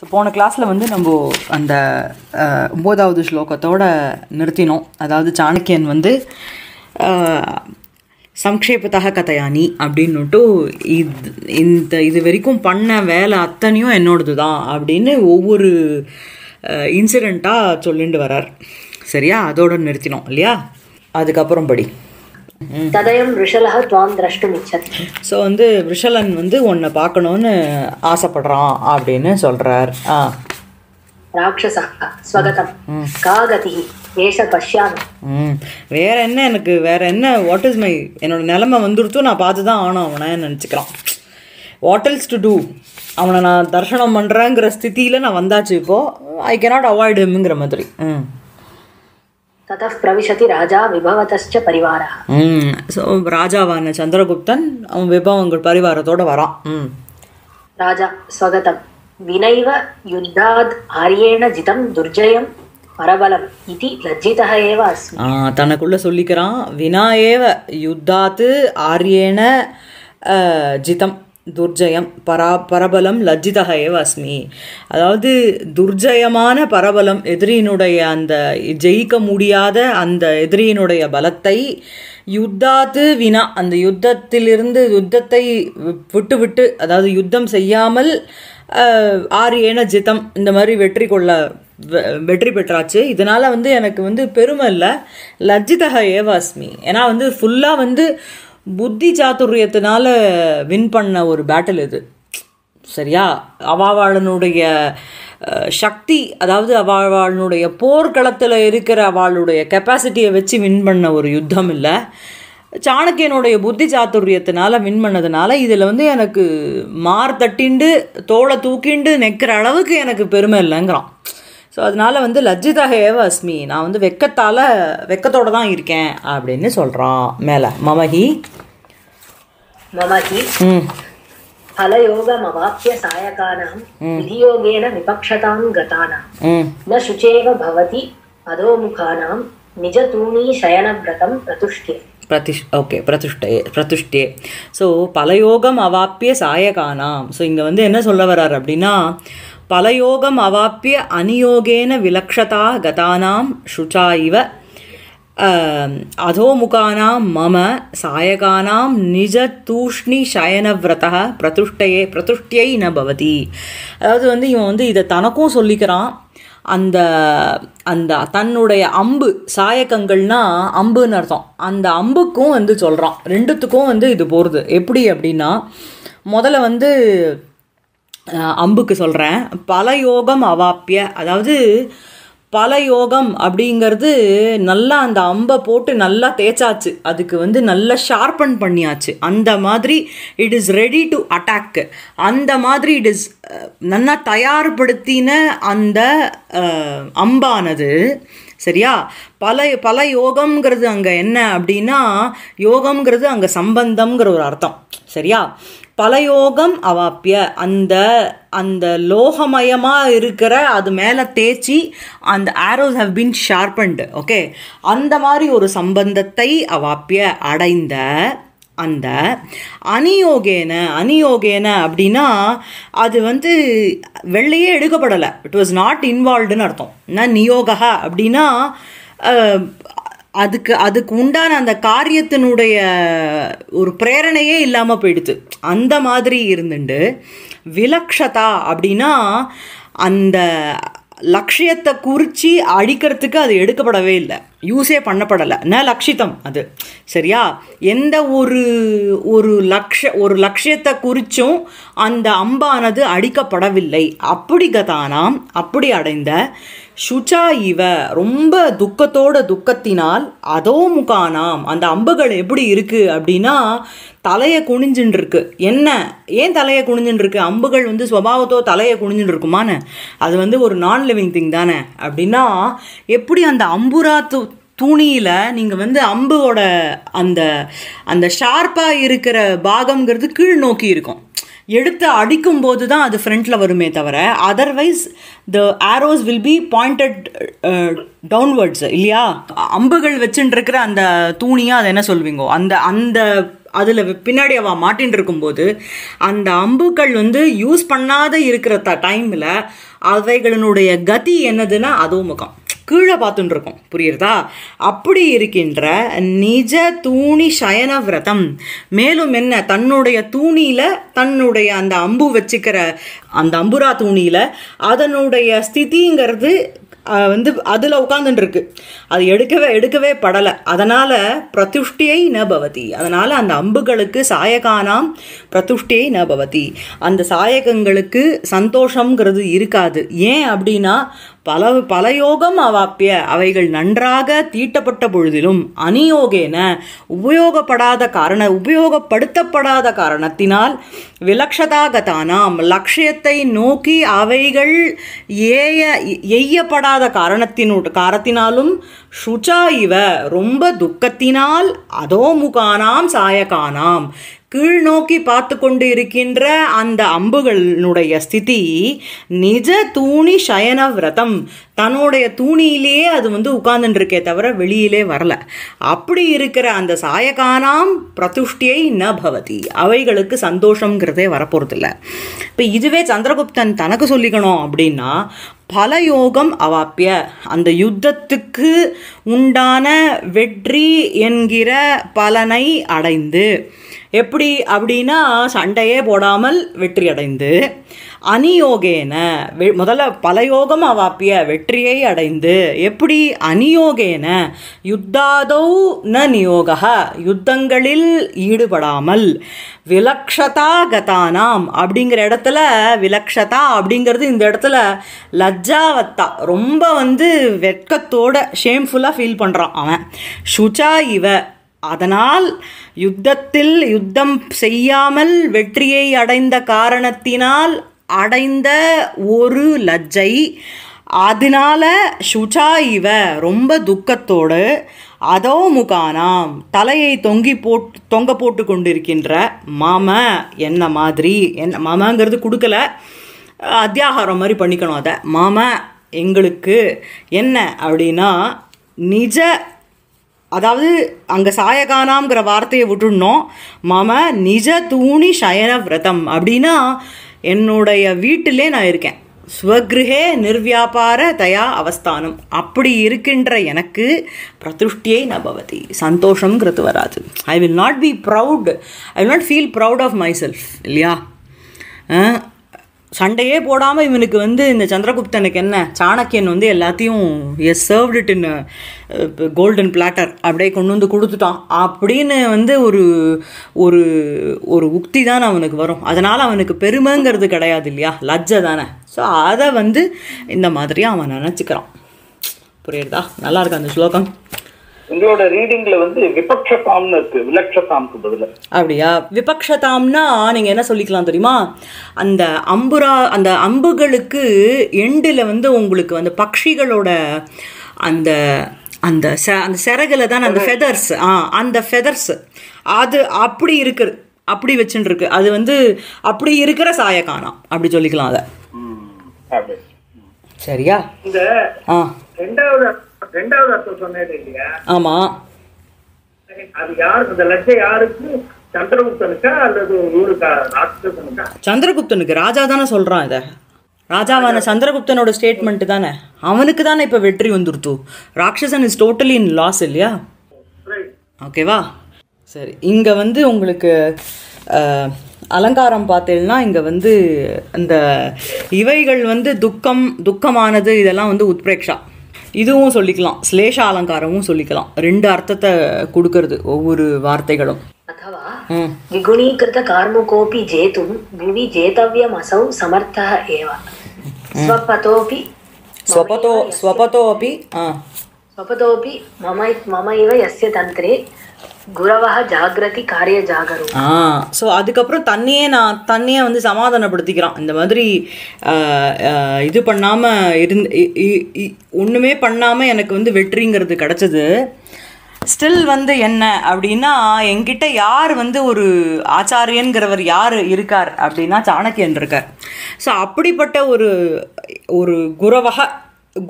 So போன கிளாஸில் வந்து நம்ம அந்த ஒம்போதாவது ஸ்லோகத்தோடு நிறுத்தினோம் அதாவது சாணக்கியன் வந்து சம்க்ஷேபத்தாக கதையானி அப்படின்னுட்டு இது இந்த இது வரைக்கும் பண்ண வேலை அத்தனையும் என்னோடது தான் அப்படின்னு ஒவ்வொரு இன்சிடெண்ட்டாக சொல்லிட்டு வரார் சரியா அதோடு நிறுத்தினோம் இல்லையா அதுக்கப்புறம் படி ததயம் ரிஷலக துவாம் திரஷ்டும் இச்சதி ஸோ வந்து ரிஷலன் வந்து உன்னை பார்க்கணும்னு ஆசைப்படுறான் அப்படின்னு சொல்றார் ஆ ராட்சசா ஸ்வகதம் காகதி ஏஷ பஷ்யாமி ம் வேற என்ன எனக்கு வேற என்ன வாட் இஸ் மை என்னோட நிலைமை வந்துருச்சும் நான் பார்த்து தான் ஆனோம் அவனை நினச்சிக்கிறான் வாட் எல்ஸ் டு டூ அவனை நான் தர்ஷனம் பண்ணுறேங்கிற ஸ்தித்தியில் நான் வந்தாச்சு இப்போது ஐ கேனாட் அவாய்டுங்கிற மாதிரி ம் ராஜாவான சந்திரகுப்தன் அவன் விபவங்கள் பரிவாரத்தோட வரான் ராஜா ஸ்வகதம் வினைவ யுத்தாத் ஆரியேண ஜிதம் துர்ஜயம் பரபலம் இது லஜ்ஜிதः ஏவ தனக்குள்ள சொல்லிக்கிறான் வினா ஏவ யுத்தாத்து ஆரியேண ஜிதம் துர்ஜயம் பரா பரபலம் லஜ்ஜிதக ஏவ அஸ்மி அதாவது துர்ஜயமான பரபலம் எதிரியினுடைய அந்த ஜெயிக்க முடியாத அந்த எதிரியினுடைய பலத்தை யுத்தாத்து வினா அந்த யுத்தத்திலிருந்து யுத்தத்தை விட்டு விட்டு அதாவது யுத்தம் செய்யாமல் ஆரியேன ஏன ஜிதம் இந்த மாதிரி வெற்றி கொள்ள வெற்றி பெற்றாச்சு இதனால் வந்து எனக்கு வந்து பெருமை இல்லை லஜ்ஜிதக ஏவாஸ்மி ஏன்னா வந்து ஃபுல்லாக வந்து புத்தி சாத்துரியத்தினால வின் பண்ண ஒரு பேட்டில் இது சரியா அவாவாளனுடைய சக்தி அதாவது அவாவாளனுடைய போர்க்களத்தில் இருக்கிற அவளுடைய கெப்பாசிட்டியை வச்சு வின் பண்ண ஒரு யுத்தம் இல்லை சாணக்கியனுடைய புத்தி சாத்துரியத்தினால வின் பண்ணதுனால இதில் வந்து எனக்கு மார் தட்டிண்டு தோலை தூக்கிண்டு நிற்கிற அளவுக்கு எனக்கு பெருமை இல்லைங்கிறான் ஸோ அதனால் வந்து லஜ்ஜிதா அஸ்மி நான் வந்து வெக்கத்தால் வெக்கத்தோடு தான் இருக்கேன் அப்படின்னு சொல்கிறான் மேலே மமஹி మమకి ఫలయోగమవాప్య సాయకానాం విధియోగేన విపక్షతాం గతానాం న శుచేవ భవతి நிஜ தூணி శయనవ్రతం பிரதுஷ்டே பிரதிஷ் ஓகே பிரதுஷ்டே பிரதுஷ்டே ஸோ பலயோகம் அவாப்பிய சாயகானாம் ஸோ இங்கே வந்து என்ன சொல்ல வர்றார் அப்படின்னா பலயோகம் அவாப்பிய அநியோகேன விலக்ஷதா கதானாம் ஷுச்சா இவ Um, अधोमुखानां मम सायकानां निजतूष्णिशयनव्रतः பிரதுஷ்டையே பிரதுஷ்டியை ந பவதி அதாவது வந்து இவன் வந்து இதை தனக்கும் சொல்லிக்கிறான் அந்த அந்த தன்னுடைய அம்பு சாயகங்கள்னா அம்புன்னு அர்த்தம் அந்த அம்புக்கும் வந்து சொல்கிறான் ரெண்டுத்துக்கும் வந்து இது போகிறது எப்படி அப்படின்னா முதல்ல வந்து அம்புக்கு சொல்கிறேன் பல யோகம் அவாப்பிய அதாவது பல யோகம் அப்படிங்கிறது நல்லா அந்த அம்பை போட்டு நல்லா தேய்ச்சாச்சு அதுக்கு வந்து நல்லா ஷார்பன் பண்ணியாச்சு அந்த மாதிரி it is ready to attack அந்த மாதிரி இட் இஸ் நல்லா தயார்படுத்தின அந்த அம்பானது சரியா பல பல யோகம்ங்கிறது அங்கே என்ன அப்படின்னா யோகம்ங்கிறது அங்கே சம்பந்தம்ங்கிற ஒரு அர்த்தம் சரியா பலயோகம் அவாப்பிய அந்த அந்த லோகமயமாக இருக்கிற அது மேலே தேய்ச்சி அந்த arrows have been sharpened okay அந்த மாதிரி ஒரு சம்பந்தத்தை அவாப்பிய அடைந்த அந்த அனியோகேன அனியோகேன அப்படின்னா அது வந்து வெள்ளையே எடுக்கப்படலை இட் வாஸ் நாட் இன்வால்வ்டுன்னு அர்த்தம் என்ன நியோகா அப்படின்னா அதுக்கு அதுக்கு உண்டான அந்த காரியத்தினுடைய ஒரு பிரேரணையே இல்லாமல் போயிடுது அந்த மாதிரி இருந்துட்டு விலக்ஷதா அப்படின்னா அந்த லட்சியத்தை குறித்து அழிக்கிறதுக்கு அது எடுக்கப்படவே இல்லை யூஸே பண்ணப்படலை ந லட்சித்தம் அது சரியா எந்த ஒரு ஒரு லக்ஷ ஒரு லட்சியத்தை குறித்தும் அந்த அம்பானது அடிக்கப்படவில்லை அப்படி கதானாம் அப்படி அடைந்த சுச்சா இவ ரொம்ப துக்கத்தோட துக்கத்தினால் அதோ முகானாம் அந்த அம்புகள் எப்படி இருக்குது அப்படின்னா தலையை குனிஞ்சுன்னு இருக்கு என்ன ஏன் தலையை குனிஞ்சுன்னு இருக்கு அம்புகள் வந்து ஸ்வபாவத்தோ தலையை குனிஞ்சுன்னு இருக்குமானே அது வந்து ஒரு நான் லிவிங் திங் தானே அப்படின்னா எப்படி அந்த அம்புரா தூ துணியில் நீங்கள் வந்து அம்புவோட அந்த அந்த ஷார்ப்பாக இருக்கிற பாகங்கிறது கீழ் நோக்கி இருக்கும் எடுத்து அடிக்கும் போது தான் அது ஃப்ரண்ட்டில் வருமே தவிர otherwise the arrows will be pointed downwards இல்லையா அம்புகள் வச்சுட்டுருக்கிற அந்த தூணியாக அதை என்ன சொல்வீங்க அந்த அந்த அதில் பின்னாடி அவள் மாட்டின்னு இருக்கும்போது அந்த அம்புக்கள் வந்து யூஸ் பண்ணாத இருக்கிற த டைமில் அவைகளினுடைய கதி என்னதுன்னா அதுவும் முகம் கீழே பார்த்துட்டு புரியுறதா அப்படி இருக்கின்ற நிஜ தூணி சயன விரதம் மேலும் என்ன தன்னுடைய தூணியில் தன்னுடைய அந்த அம்பு வச்சுக்கிற அந்த அம்புரா தூணியில் அதனுடைய ஸ்திதிங்கிறது வந்து அதில் உட்காந்துட்டுருக்கு அது எடுக்கவே எடுக்கவே படலை அதனால் பிரதுஷ்டியை ந பவதி அதனால் அந்த அம்புகளுக்கு சாயகானாம் பிரதுஷ்டியை ந பவதி அந்த சாயகங்களுக்கு சந்தோஷங்கிறது இருக்காது ஏன் அப்படின்னா பல பல யோகம் அவாப்பிய அவைகள் நன்றாக தீட்டப்பட்ட பொழுதிலும் அநியோகேன உபயோகப்படாத காரண உபயோகப்படுத்தப்படாத காரணத்தினால் விலக்ஷதாகதானாம் லட்சியத்தை நோக்கி அவைகள் ஏய எய்யப்படாத காரணத்தினு காரத்தினாலும் சுச்சா இவ ரொம்ப துக்கத்தினால் அதோமுகானாம் சாயகானாம் கீழ் நோக்கி பார்த்து கொண்டு இருக்கின்ற அந்த அம்புகளினுடைய ஸ்திதி நிஜ தூணி சயன விரதம் தன்னுடைய தூணியிலேயே அது வந்து உட்கார்ந்துருக்கே தவிர வெளியிலே வரல அப்படி இருக்கிற அந்த சாயகானாம் பிரதுஷ்டியை ந பவதி அவைகளுக்கு சந்தோஷங்கிறதே வரப்போகிறதில்ல இப்போ இதுவே சந்திரகுப்தன் தனக்கு சொல்லிக்கணும் அப்படின்னா பல யோகம் அவாப்பிய அந்த யுத்தத்துக்கு உண்டான வெற்றி என்கிற பலனை அடைந்து எப்படி அப்படின்னா சண்டையே போடாமல் வெற்றி அடைந்து அநியோகேன முதல்ல பலயோகம் அவாப்பிய வெற்றியை அடைந்து எப்படி அநியோகேன யுத்தாதௌ ந நியோக யுத்தங்களில் ஈடுபடாமல் விலக்ஷதா கதானாம் அப்படிங்கிற இடத்துல விலக்ஷதா அப்படிங்கிறது இந்த இடத்துல லஜ்ஜாவத்தா ரொம்ப வந்து வெட்கத்தோட ஷேம்ஃபுல்லாக ஃபீல் பண்ணுறான் அவன் சுச்சா இவ அதனால் யுத்தத்தில் யுத்தம் செய்யாமல் வெற்றியை அடைந்த காரணத்தினால் அடைந்த ஒரு லஜ்ஜை அதனால சுஜா இவ ரொம்ப துக்கத்தோடு அதோ முகானாம் தலையை தொங்கி போட் தொங்க போட்டு கொண்டிருக்கின்ற மாம என்ன மாதிரி என்ன மாமாங்கிறது கொடுக்கல அத்தியாகாரம் மாதிரி பண்ணிக்கணும் அதை மாம எங்களுக்கு என்ன அப்படின்னா நிஜ அதாவது அங்கே சாயகானாம்ங்கிற வார்த்தையை விட்டுடணும் மாம நிஜ தூணி சயன விரதம் அப்படின்னா என்னுடைய வீட்டிலே நான் இருக்கேன் ஸ்வகிருகே நிர்வியாபார தயா அவஸ்தானம் அப்படி இருக்கின்ற எனக்கு பிரதுஷ்டியை நபவதி சந்தோஷங்கிறது வராது I will not be proud I will not feel proud of myself இல்லையா சண்டையே போடாமல் இவனுக்கு வந்து இந்த சந்திரகுப்தனுக்கு என்ன சாணக்கியன் வந்து எல்லாத்தையும் has served it in golden platter அப்படியே கொண்டு வந்து கொடுத்துட்டான் அப்படின்னு வந்து ஒரு ஒரு ஒரு உக்தி தான் அவனுக்கு வரும் அதனால் அவனுக்கு பெருமைங்கிறது கிடையாது இல்லையா லஜ்ஜை தானே ஸோ அதை வந்து இந்த மாதிரியாக அவன் நினச்சிக்கிறான் புரியுறதா நல்லா இருக்கு அந்த ஸ்லோகம் உங்களோட ரீடிங்ல வந்து விபக்ஷதாம்னு இருக்கு விலக்ஷதாம்க்கு அப்படியா விபக்ஷதாம்னா நீங்க என்ன சொல்லிக்கலாம் தெரியுமா அந்த அம்புரா அந்த அம்புகளுக்கு எண்டுல வந்து உங்களுக்கு வந்து பட்சிகளோட அந்த அந்த ச அந்த சிறகுல தான் அந்த ஃபெதர்ஸ் ஆ அந்த ஃபெதர்ஸ் அது அப்படி இருக்குது அப்படி வச்சுட்டு இருக்கு அது வந்து அப்படி இருக்கிற சாயக்கானம் அப்படி சொல்லிக்கலாம் அதை சரியா இந்த ரெண்டாவது ரெண்டாவது அர்த்தம் சொன்னது இல்லையா ஆமா அது யார் லட்சை யாருக்கு சந்திரகுப்தனுக்கா அல்லது ஊருக்கா சந்திரகுப்தனுக்கு ராஜா தானே சொல்றான் இதை ராஜாவான சந்திரகுப்தனோட ஸ்டேட்மெண்ட் தானே அவனுக்கு தானே இப்போ வெற்றி வந்துருத்து Rakshasan is totally in loss இல்லையா ஓகேவா சரி இங்கே வந்து உங்களுக்கு அலங்காரம் பார்த்தீங்கன்னா இங்கே வந்து இந்த இவைகள் வந்து துக்கம் துக்கமானது இதெல்லாம் வந்து உத்பிரேக்ஷா இதுவும் சொல்லிக்கலாம் ஸ்லேஷ அலங்காரமும் சொல்லிக்கலாம் ரெண்டு அர்த்தத்தை கொடுக்கறது ஒவ்வொரு வார்த்தைகளும் விகுணீகிருத கார்முகோபி ஜேதும் குணி ஜேதவியம் அசௌ சமர்த்தா ஏவ ஸ்வபதோபி ஸ்வபதோ ஸ்வபதோபி ஸ்வபதோபி மம மம இவ எஸ்ய தந்திரே குரவக ஜாகிரதி காரிய ஜாகரம் ஆ ஸோ அதுக்கப்புறம் தன்னையே நான் தன்னையே வந்து சமாதானப்படுத்திக்கிறான் இந்த மாதிரி இது பண்ணாமல் இருந் ஒன்றுமே பண்ணாமல் எனக்கு வந்து வெற்றிங்கிறது கிடச்சிது ஸ்டில் வந்து என்ன அப்படின்னா என்கிட்ட யார் வந்து ஒரு ஆச்சாரியன்கிறவர் யார் இருக்கார் அப்படின்னா சாணக்கியன் இருக்கார் ஸோ அப்படிப்பட்ட ஒரு ஒரு குரவக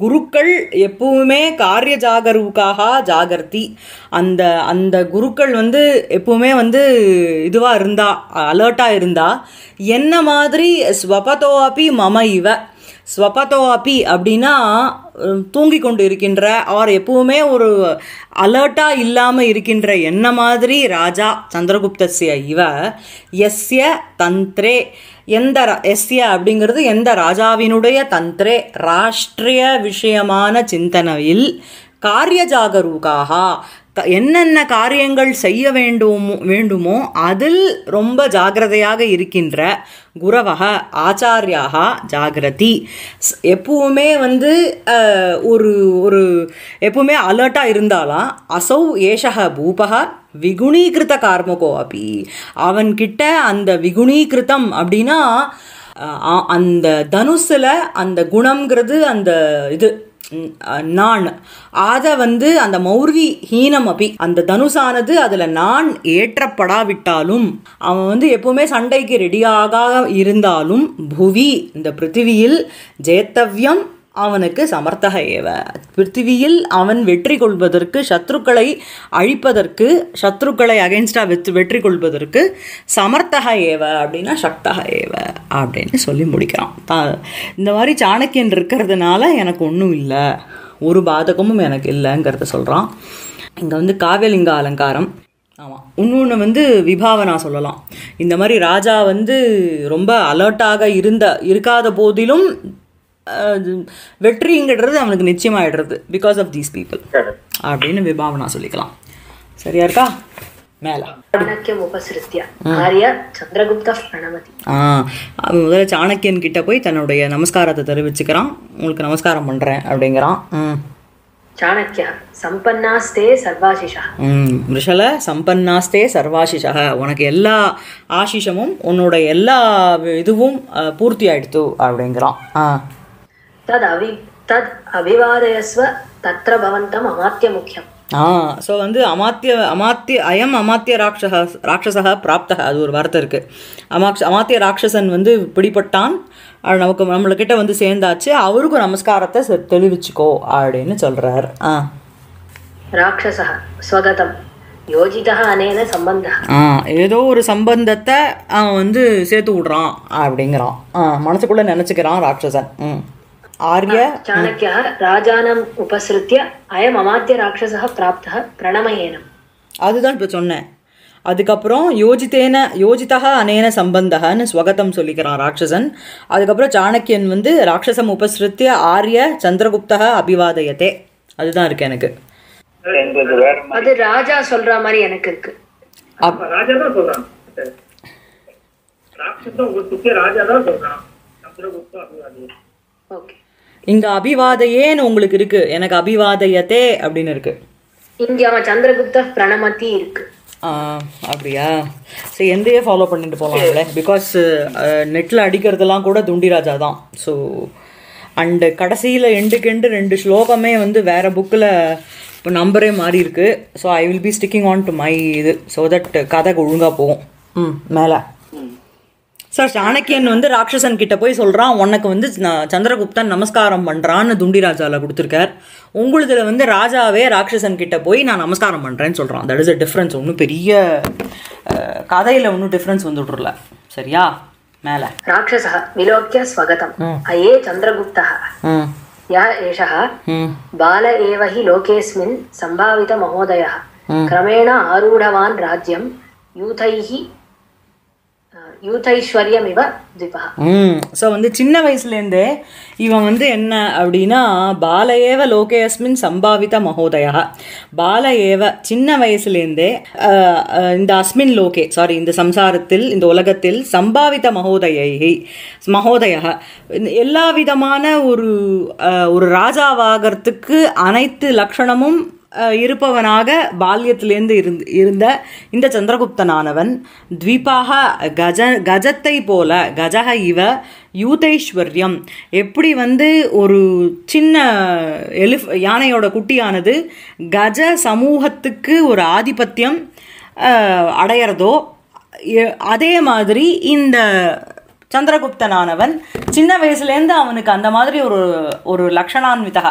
குருக்கள் எப்பவுமே காரிய ஜாகருக்காக ஜாகர்த்தி அந்த அந்த குருக்கள் வந்து எப்பவுமே வந்து இதுவாக இருந்தா அலர்ட்டாக இருந்தா என்ன மாதிரி ஸ்வபதோ அப்பி மம இவ ஸ்வபதோபி அப்படின்னா தூங்கி கொண்டு இருக்கின்ற ஆர் எப்பவுமே ஒரு அலர்ட்டாக இல்லாமல் இருக்கின்ற என்ன மாதிரி ராஜா சந்திரகுப்தசிய இவ எஸ்ய தந்திரே எந்த எஸ்ய அப்படிங்கிறது எந்த ராஜாவினுடைய தந்திரே ராஷ்ட்ரிய விஷயமான சிந்தனையில் காரியஜாகரூகாக என்னென்ன காரியங்கள் செய்ய வேண்டும் வேண்டுமோ அதில் ரொம்ப ஜாகிரதையாக இருக்கின்ற குரவக ஆச்சாரியாக ஜாகிரதி எப்பவுமே வந்து ஒரு ஒரு எப்பவுமே அலர்ட்டாக இருந்தாலாம் அசௌ ஏஷக பூபக விகுணீகிருத கார்மகோ அப்படி அவன்கிட்ட அந்த விகுணீகிருத்தம் அப்படின்னா அந்த தனுசில் அந்த குணங்கிறது அந்த இது நான் அதை வந்து அந்த மௌர்வி ஹீனம் அபி அந்த தனுசானது அதில் நான் ஏற்றப்படாவிட்டாலும் அவன் வந்து எப்பவுமே சண்டைக்கு ரெடியாக இருந்தாலும் புவி இந்த பிருத்திவியில் ஜேத்தவ்யம் அவனுக்கு சமர்த்தக ஏவ பிருத்திவியில் அவன் வெற்றி கொள்வதற்கு சத்ருக்களை அழிப்பதற்கு சத்ருக்களை அகைன்ஸ்டாக வெற்றி வெற்றி கொள்வதற்கு சமர்த்தக ஏவ அப்படின்னா சக்தக ஏவ அப்படின்னு சொல்லி முடிக்கிறான் இந்த மாதிரி சாணக்கியன் இருக்கிறதுனால எனக்கு ஒன்றும் இல்லை ஒரு பாதகமும் எனக்கு இல்லைங்கிறத சொல்கிறான் இங்கே வந்து காவியலிங்க அலங்காரம் ஆமாம் இன்னொன்று வந்து விபாவனா சொல்லலாம் இந்த மாதிரி ராஜா வந்து ரொம்ப அலர்ட்டாக இருந்த இருக்காத போதிலும் வெற்றிங்கிறது அவனுக்கு நிச்சயமாயிடுறது பிகாஸ் ஆஃப் தீஸ் பீப்புள் அப்படின்னு விபாவனா சொல்லிக்கலாம் சரியா இருக்கா முதல்ல சாணக்கியன் கிட்ட போய் தன்னுடைய நமஸ்காரத்தை தெரிவிச்சுக்கிறான் உங்களுக்கு நமஸ்காரம் பண்றேன் அப்படிங்கிறான் விஷல சம்பன்னாஸ்தே சர்வாசிஷா உனக்கு எல்லா ஆசிஷமும் உன்னோட எல்லா இதுவும் பூர்த்தி ஆயிடுத்து அப்படிங்கிறான் தத் அவி தத் அபிவாதயஸ்வ தத்ர பவந்தம் அமாத்திய முக்கியம் ஆ ஸோ வந்து அமாத்திய அமாத்திய அயம் அமாத்திய ராட்சசா ராட்சசா பிராப்தா அது ஒரு வார்த்தை இருக்குது அமாக்ஷ அமாத்திய ராட்சசன் வந்து பிடிபட்டான் நமக்கு நம்மளுக்கிட்ட வந்து சேர்ந்தாச்சு அவருக்கும் நமஸ்காரத்தை தெளிவிச்சுக்கோ அப்படின்னு சொல்கிறார் ஆ ராட்சசா ஸ்வகதம் யோஜிதா அனேன சம்பந்தா ஆ ஏதோ ஒரு சம்பந்தத்தை அவன் வந்து சேர்த்து விடுறான் அப்படிங்கிறான் ஆ மனசுக்குள்ளே நினச்சிக்கிறான் ராட்சசன் ம் आर्य चाणक्यः ராஜானம் उपसृत्य அயம் அமாத்திய ராட்சசா பிராப்தா பிரணமயேனம் அதுதான் இப்போ சொன்னேன் அதுக்கப்புறம் யோஜித்தேன யோஜிதா அனேன சம்பந்தகன்னு ஸ்வகதம் சொல்லிக்கிறான் ராட்சசன் அதுக்கப்புறம் சாணக்கியன் வந்து ராட்சசம் உபசிருத்திய ஆரிய சந்திரகுப்தா அபிவாதயத்தே அதுதான் இருக்கு எனக்கு அது ராஜா சொல்ற மாதிரி எனக்கு இருக்கு ராஜா தான் சொல்றான் ராஜா தான் சொல்றான் சந்திரகுப்தா அபிவாதயம் ஓகே இங்க அபிவாதையேன்னு உங்களுக்கு இருக்கு எனக்கு அபிவாதையத்தே அப்படின்னு இருக்கு இங்கே அவன் சந்திரகுப்த பிரணமத்தி இருக்கு அப்படியா சரி எந்தையே ஃபாலோ பண்ணிட்டு போகலாம்ல பிகாஸ் நெட்டில் அடிக்கிறதுலாம் கூட துண்டிராஜா தான் ஸோ அண்டு கடைசியில் எண்டுக்கெண்டு ரெண்டு ஸ்லோகமே வந்து வேறு புக்கில் இப்போ நம்பரே மாறி இருக்குது so I will be sticking on to my இது ஸோ தட் கதை ஒழுங்காக போகும் ம் மேலே சார் சாணக்கியன் வந்து ராட்சசன் கிட்ட போய் சொல்கிறான் உனக்கு வந்து சந்திரகுப்தன் நமஸ்காரம் பண்ணுறான்னு துண்டி ராஜாவில் கொடுத்துருக்கார் உங்களுதுல வந்து ராஜாவே ராட்சசன் கிட்ட போய் நான் நமஸ்காரம் பண்ணுறேன்னு சொல்கிறான் தட் இஸ் அ டிஃப்ரென்ஸ் ஒன்றும் பெரிய கதையில் ஒன்றும் டிஃப்ரென்ஸ் வந்துடுறல சரியா மேலே ராட்சச விலோக்கிய ஸ்வகதம் ஐயே சந்திரகுப்தா யா ஏஷா பால ஏவஹி லோகேஸ்மின் சம்பாவித மகோதய கிரமேண ஆரூடவான் ராஜ்யம் யூதைஹி யூதைஸ்வரியம் இவ திபா ஸோ வந்து சின்ன வயசுலேருந்தே இவன் வந்து என்ன அப்படின்னா பால லோகேஸ்மின் சம்பாவித மகோதயா பால சின்ன வயசுலேருந்தே இந்த அஸ்மின் லோகே சாரி இந்த சம்சாரத்தில் இந்த உலகத்தில் சம்பாவித மகோதயை மகோதயா எல்லா விதமான ஒரு ஒரு ராஜாவாகிறதுக்கு அனைத்து லக்ஷணமும் இருப்பவனாக பால்யத்திலேருந்து இருந்து இருந்த இந்த சந்திரகுப்தனானவன் த்வீபாக கஜ கஜத்தை போல கஜக இவ யூதைஸ்வர்யம் எப்படி வந்து ஒரு சின்ன எலிஃப் யானையோட குட்டியானது கஜ சமூகத்துக்கு ஒரு ஆதிபத்தியம் அடையிறதோ அதே மாதிரி இந்த சந்திரகுப்தனானவன் சின்ன வயசுலேருந்து அவனுக்கு அந்த மாதிரி ஒரு ஒரு லக்ஷணான்விதா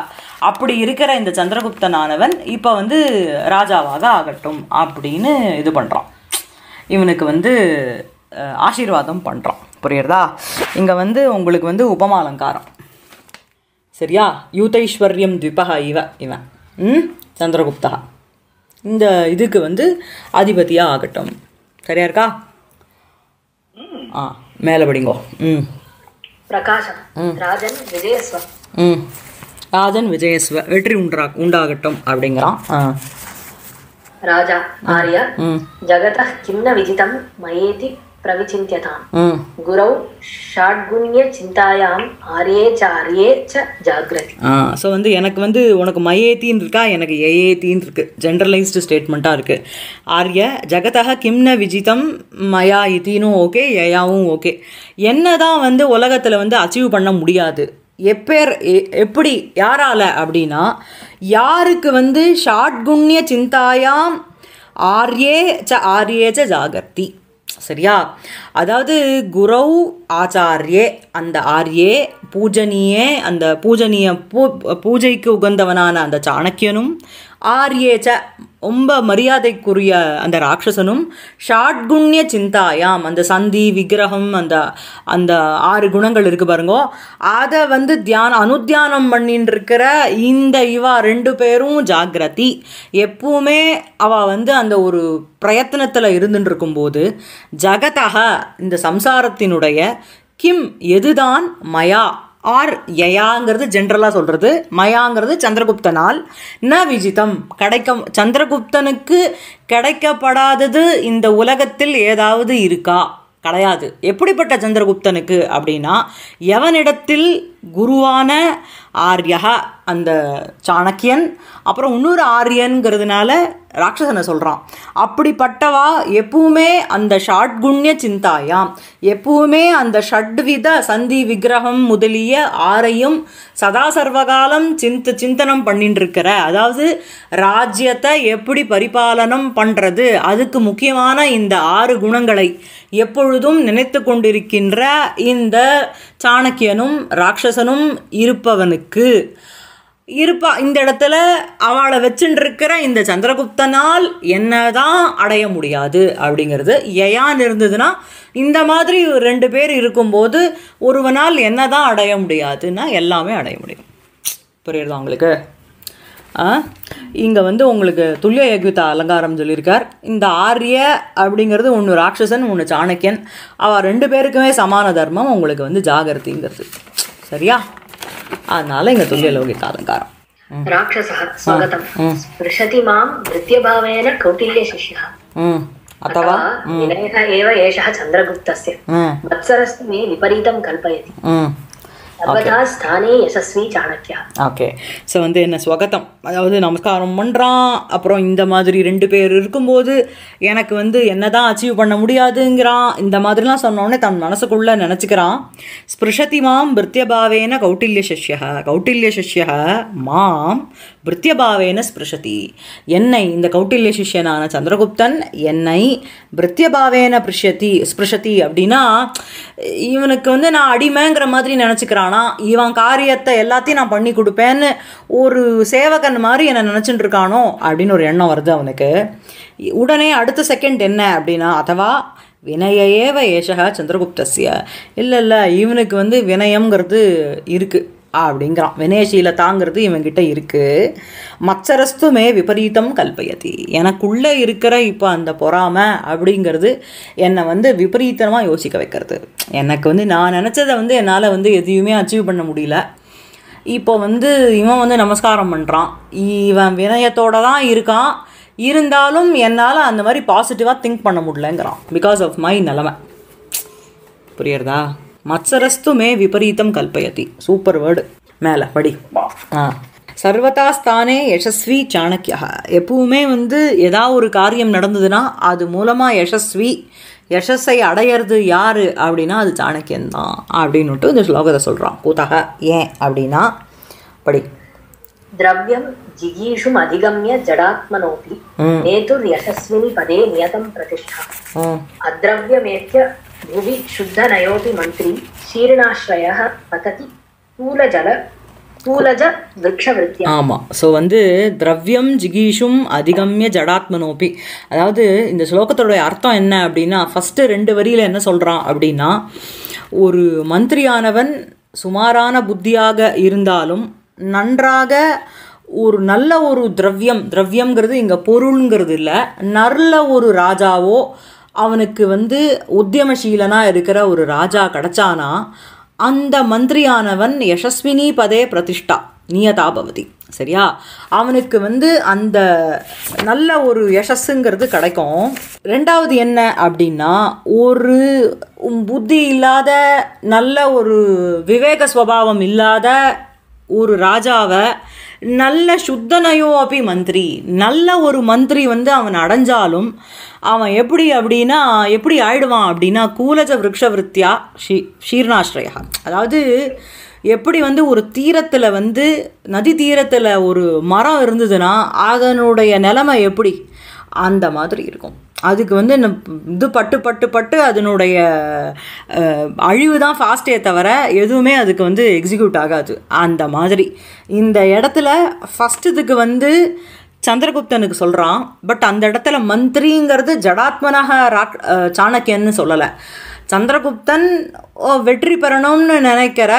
அப்படி இருக்கிற இந்த சந்திரகுப்தனானவன் இப்போ வந்து ராஜாவாக ஆகட்டும் அப்படின்னு இது பண்ணுறான் இவனுக்கு வந்து ஆசீர்வாதம் பண்ணுறான் புரியுறதா இங்கே வந்து உங்களுக்கு வந்து உபமாலங்காரம் சரியா யூதைஸ்வர்யம் திபகா இவ இவன் ம் சந்திரகுப்தா இந்த இதுக்கு வந்து அதிபதியாக ஆகட்டும் சரியா இருக்கா ஆ மேலே படிங்கோ ம் பிரகாசம் ராஜன் விஜயஸ்வ ம் ராஜன் விஜயஸ்வ வெற்றி உண்டா உண்டாகட்டும் அப்படிங்கிறான் ராஜா ம் ஜகத கிம்ன விஜிதம் மயேதி பிரவிச்சித்தியதாம் குரௌ ஷாட்குண்ய சிந்தாயாம் ச சாரியே ச ஜாகிரதி ஸோ வந்து எனக்கு வந்து உனக்கு மயேத்தின் இருக்கா எனக்கு ஏஏத்தின் இருக்கு ஜென்ரலைஸ்டு ஸ்டேட்மெண்ட்டாக இருக்கு ஆரிய ஜகதக கிம்ன விஜிதம் மயா இத்தினும் ஓகே ஏயாவும் ஓகே என்ன தான் வந்து உலகத்தில் வந்து அச்சீவ் பண்ண முடியாது எப்பேர் எப்படி யாரால் அப்படின்னா யாருக்கு வந்து ஷாட்குண்ய சிந்தாயாம் ஆர்யே ச ஆர்யே ச ஜாகர்த்தி சரியா அதாவது குரவ் ஆச்சாரியே அந்த ஆரியே பூஜனியே அந்த பூஜனிய பூ பூஜைக்கு உகந்தவனான அந்த சாணக்கியனும் ச ரொம்ப மரியாதைக்குரிய அந்த ராட்சசனும் ஷாட்குண்ய சிந்தாயாம் அந்த சந்தி விக்கிரகம் அந்த அந்த ஆறு குணங்கள் இருக்குது பாருங்கோ அதை வந்து தியானம் அனுத்தியானம் பண்ணின்னு இருக்கிற இந்த இவா ரெண்டு பேரும் ஜாகிரதி எப்பவுமே அவள் வந்து அந்த ஒரு பிரயத்தனத்தில் இருந்துட்டு இருக்கும்போது ஜகதக இந்த சம்சாரத்தினுடைய கிம் எதுதான் மயா ஆர் யயாங்கிறது ஜென்ரலாக சொல்கிறது மயாங்கிறது சந்திரகுப்தனால் ந விஜிதம் கிடைக்க சந்திரகுப்தனுக்கு கிடைக்கப்படாதது இந்த உலகத்தில் ஏதாவது இருக்கா கிடையாது எப்படிப்பட்ட சந்திரகுப்தனுக்கு அப்படின்னா எவனிடத்தில் குருவான ஆர்யா அந்த சாணக்கியன் அப்புறம் இன்னொரு ஆரியனுங்கிறதுனால ராட்சசனை சொல்கிறான் அப்படிப்பட்டவா எப்பவுமே அந்த ஷாட்குண்ய சிந்தாயாம் எப்பவுமே அந்த ஷட்வித சந்தி விக்கிரகம் முதலிய ஆரையும் சதா சர்வகாலம் சிந்த சிந்தனம் பண்ணிட்டுருக்கிற அதாவது ராஜ்யத்தை எப்படி பரிபாலனம் பண்ணுறது அதுக்கு முக்கியமான இந்த ஆறு குணங்களை எப்பொழுதும் நினைத்து கொண்டிருக்கின்ற இந்த சாணக்கியனும் ராட்சசனும் இருப்பவனுக்கு இருக்கு இருப்பா இந்த இடத்துல அவளை வச்சுருக்கிற இந்த சந்திரகுப்தனால் என்ன தான் அடைய முடியாது அப்படிங்கிறது ஏயான் இருந்ததுன்னா இந்த மாதிரி ரெண்டு பேர் இருக்கும்போது ஒருவனால் என்ன தான் அடைய முடியாதுன்னா எல்லாமே அடைய முடியும் புரியுறதா உங்களுக்கு இங்கே வந்து உங்களுக்கு துல்லிய யக்விதா அலங்காரம் சொல்லியிருக்கார் இந்த ஆரிய அப்படிங்கிறது ஒன்று ராட்சசன் ஒன்று சாணக்கியன் அவள் ரெண்டு பேருக்குமே சமான தர்மம் உங்களுக்கு வந்து ஜாகிரதிங்கிறது சரியா அதனால இங்க துல்லிய லௌகிக அலங்காரம் ராட்சசः स्वगतं स्पृशति मां नृत्यभावेन कौटिल्यशिष्यः अथवा विनयः एव एषः चन्द्रगुप्तस्य वत्सरस्मे विपरीतं कल्पयति ஓகே ஸோ வந்து என்ன ஸ்வகத்தம் அதாவது நமஸ்காரம் பண்ணுறான் அப்புறம் இந்த மாதிரி ரெண்டு பேர் இருக்கும்போது எனக்கு வந்து என்ன தான் அச்சீவ் பண்ண முடியாதுங்கிறான் இந்த மாதிரிலாம் சொன்னோடனே தன் மனசுக்குள்ளே நினச்சிக்கிறான் ஸ்பிருஷதி மாம் பிருத்தியபாவேன கௌட்டில்ய சஷ்யா கௌட்டில்ய சஷ்யா மாம் பிரித்தியபாவேன ஸ்பிருஷதி என்னை இந்த கௌட்டில்ய சிஷியனான சந்திரகுப்தன் என்னை பிரித்தியபாவேன பிருஷதி ஸ்பிருஷதி அப்படின்னா இவனுக்கு வந்து நான் அடிமைங்கிற மாதிரி நினச்சிக்கிறானா இவன் காரியத்தை எல்லாத்தையும் நான் பண்ணி கொடுப்பேன்னு ஒரு சேவகன் மாதிரி என்னை நினச்சிட்டு இருக்கானோ அப்படின்னு ஒரு எண்ணம் வருது அவனுக்கு உடனே அடுத்த செகண்ட் என்ன அப்படின்னா அதுவா வினயேவ ஏஷகா சந்திரகுப்தசிய இல்லை இல்லை இவனுக்கு வந்து வினயம்ங்கிறது இருக்குது அப்படிங்கிறான் வினயசீலதாங்கிறது இவங்கிட்ட இருக்குது மச்சரஸ்துமே விபரீதம் கல்பயதி எனக்குள்ளே இருக்கிற இப்போ அந்த பொறாமை அப்படிங்கிறது என்னை வந்து விபரீதமாக யோசிக்க வைக்கிறது எனக்கு வந்து நான் நினச்சதை வந்து என்னால் வந்து எதையுமே அச்சீவ் பண்ண முடியல இப்போ வந்து இவன் வந்து நமஸ்காரம் பண்ணுறான் இவன் வினயத்தோடு தான் இருக்கான் இருந்தாலும் என்னால் அந்த மாதிரி பாசிட்டிவாக திங்க் பண்ண முடியலங்கிறான் பிகாஸ் ஆஃப் மை நிலமை புரியுறதா மத்சரஸ்து மே விபரீதம் கல்பயதி சூப்பர் வேர்டு மேலே படி சர்வதாஸ்தானே சர்வதா ஸ்தானே யசஸ்வி சாணக்கியா எப்பவுமே வந்து ஏதா ஒரு காரியம் நடந்ததுன்னா அது மூலமாக யசஸ்வி யசஸை அடையிறது யார் அப்படின்னா அது சாணக்கியன் தான் அப்படின்னுட்டு இந்த ஸ்லோகத்தை சொல்கிறான் கூத்தக ஏன் அப்படின்னா படி திரவியம் ஜிகீஷும் द्रव्यं जिगीषुम् अधिगम्य जडात्मनोऽपि नेतुर्यशस्मिनि पदे नियतं प्रतिष्ठा अद्रव्यमेत्य भुवि शुद्धनयोऽपि मन्त्री शीर्णाश्रयः पतति स्थूलजल ஆமாம் ஸோ வந்து திரவியம் ஜிகீஷும் அதிகம்ய ஜடாத்மனோபி அதாவது இந்த ஸ்லோகத்தோடைய அர்த்தம் என்ன அப்படின்னா ஃபஸ்ட்டு ரெண்டு வரியில் என்ன சொல்கிறான் அப்படின்னா ஒரு மந்திரியானவன் சுமாரான புத்தியாக இருந்தாலும் நன்றாக ஒரு நல்ல ஒரு திரவியம் திரவியம்ங்கிறது இங்கே பொருளுங்கிறது இல்லை நல்ல ஒரு ராஜாவோ அவனுக்கு வந்து உத்தியமசீலனாக இருக்கிற ஒரு ராஜா கிடச்சானா அந்த மந்திரியானவன் யசஸ்வினி பதே பிரதிஷ்டா நியதாபவதி சரியா அவனுக்கு வந்து அந்த நல்ல ஒரு யசஸ்ஸுங்கிறது கிடைக்கும் ரெண்டாவது என்ன அப்படின்னா ஒரு புத்தி இல்லாத நல்ல ஒரு விவேக ஸ்வபாவம் இல்லாத ஒரு ராஜாவை நல்ல சுத்தனையோ அப்படி மந்திரி நல்ல ஒரு மந்திரி வந்து அவன் அடைஞ்சாலும் அவன் எப்படி அப்படின்னா எப்படி ஆயிடுவான் அப்படின்னா கூலஜ விருட்சவிருத்தியா ஷீ ஷீர்ணாஸ்ரயா அதாவது எப்படி வந்து ஒரு தீரத்தில் வந்து நதி தீரத்தில் ஒரு மரம் இருந்ததுன்னா அதனுடைய நிலைமை எப்படி அந்த மாதிரி இருக்கும் அதுக்கு வந்து இது பட்டு பட்டு பட்டு அதனுடைய அழிவு தான் ஃபாஸ்ட்டே தவிர எதுவுமே அதுக்கு வந்து எக்ஸிக்யூட் ஆகாது அந்த மாதிரி இந்த இடத்துல ஃபஸ்ட் இதுக்கு வந்து சந்திரகுப்தனுக்கு சொல்கிறான் பட் அந்த இடத்துல மந்திரிங்கிறது ஜடாத்மனாக ரா சாணக்கியன்னு சொல்லலை சந்திரகுப்தன் வெற்றி பெறணும்னு நினைக்கிற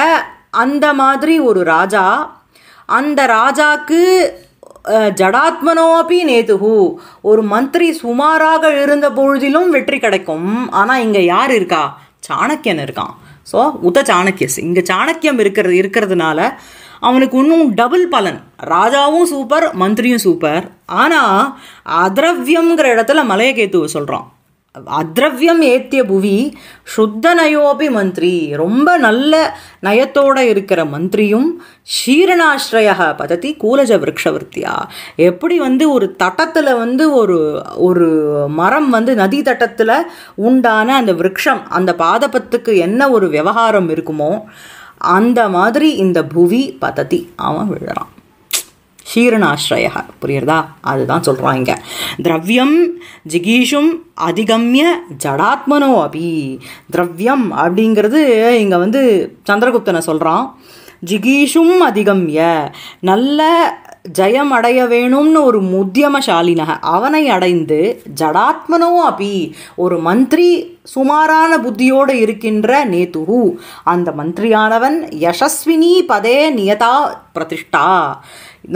அந்த மாதிரி ஒரு ராஜா அந்த ராஜாக்கு ஜடாத்மனோபி நேதுகு ஒரு மந்திரி சுமாராக இருந்த பொழுதிலும் வெற்றி கிடைக்கும் ஆனால் இங்கே யார் இருக்கா சாணக்கியன் இருக்கான் ஸோ உத சாணக்கியஸ் இங்கே சாணக்கியம் இருக்கிறது இருக்கிறதுனால அவனுக்கு இன்னும் டபுள் பலன் ராஜாவும் சூப்பர் மந்திரியும் சூப்பர் ஆனால் அதிரவியம்ங்கிற இடத்துல மலையகேத்துவை சொல்கிறான் அத்ரவியம் ஏத்திய புவி சுத்த நயோபி மந்திரி ரொம்ப நல்ல நயத்தோடு இருக்கிற மந்திரியும் ஷீரணாஸ்ரயா பதத்தி கூலஜ விரக்ஷவர்த்தியா எப்படி வந்து ஒரு தட்டத்தில் வந்து ஒரு ஒரு மரம் வந்து நதி தட்டத்தில் உண்டான அந்த விரக்ஷம் அந்த பாதபத்துக்கு என்ன ஒரு விவகாரம் இருக்குமோ அந்த மாதிரி இந்த புவி பதத்தி அவன் விழுறான் ஷீரணாஸ்ரயா புரியுறதா அதுதான் சொல்கிறான் இங்கே திரவியம் ஜிகீஷும் அதிகம்ய ஜடாத்மனோ அபி திரவியம் அப்படிங்கிறது இங்கே வந்து சந்திரகுப்தனை சொல்கிறான் ஜிகீஷும் அதிகம்ய நல்ல ஜெயம் அடைய வேணும்னு ஒரு முத்தியமசாலினக அவனை அடைந்து ஜடாத்மனோ அபி ஒரு மந்திரி சுமாரான புத்தியோடு இருக்கின்ற நேத்துகு அந்த மந்திரியானவன் யசஸ்வினி பதே நியதா பிரதிஷ்டா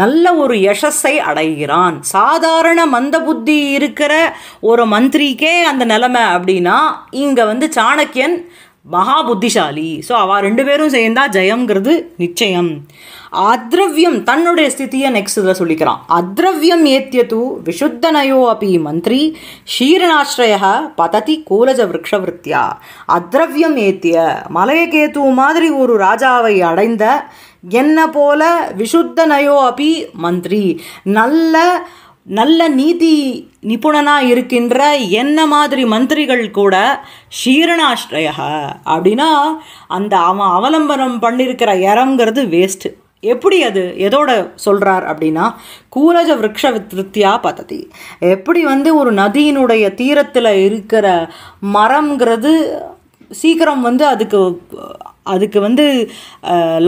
நல்ல ஒரு யசஸை அடைகிறான் சாதாரண மந்த புத்தி இருக்கிற ஒரு மந்திரிக்கே அந்த நிலமை அப்படின்னா இங்கே வந்து சாணக்கியன் மகா புத்திசாலி ஸோ அவள் ரெண்டு பேரும் சேர்ந்தா ஜெயங்கிறது நிச்சயம் அத்ரவியம் தன்னுடைய ஸ்திதியை நெக்ஸ்ட் இதில் சொல்லிக்கிறான் அத்ரவியம் ஏத்திய தூ விஷுத்தனையோ அப்பி மந்திரி ஷீரணாஸ்ரய பததி கோலஜ விரக்ஷவருத்தியா அத்ரவியம் ஏத்திய மலையகேத்து மாதிரி ஒரு ராஜாவை அடைந்த என்ன போல நயோ அபி மந்திரி நல்ல நல்ல நீதி நிபுணனாக இருக்கின்ற என்ன மாதிரி மந்திரிகள் கூட ஷீரணாஸ்ரய அப்படின்னா அந்த அவன் அவலம்பனம் பண்ணியிருக்கிற இறங்கிறது வேஸ்ட்டு எப்படி அது எதோட சொல்கிறார் அப்படின்னா கூரஜ விரக்ஷ வித்திருத்தியா பததி எப்படி வந்து ஒரு நதியினுடைய தீரத்தில் இருக்கிற மரம்ங்கிறது சீக்கிரம் வந்து அதுக்கு அதுக்கு வந்து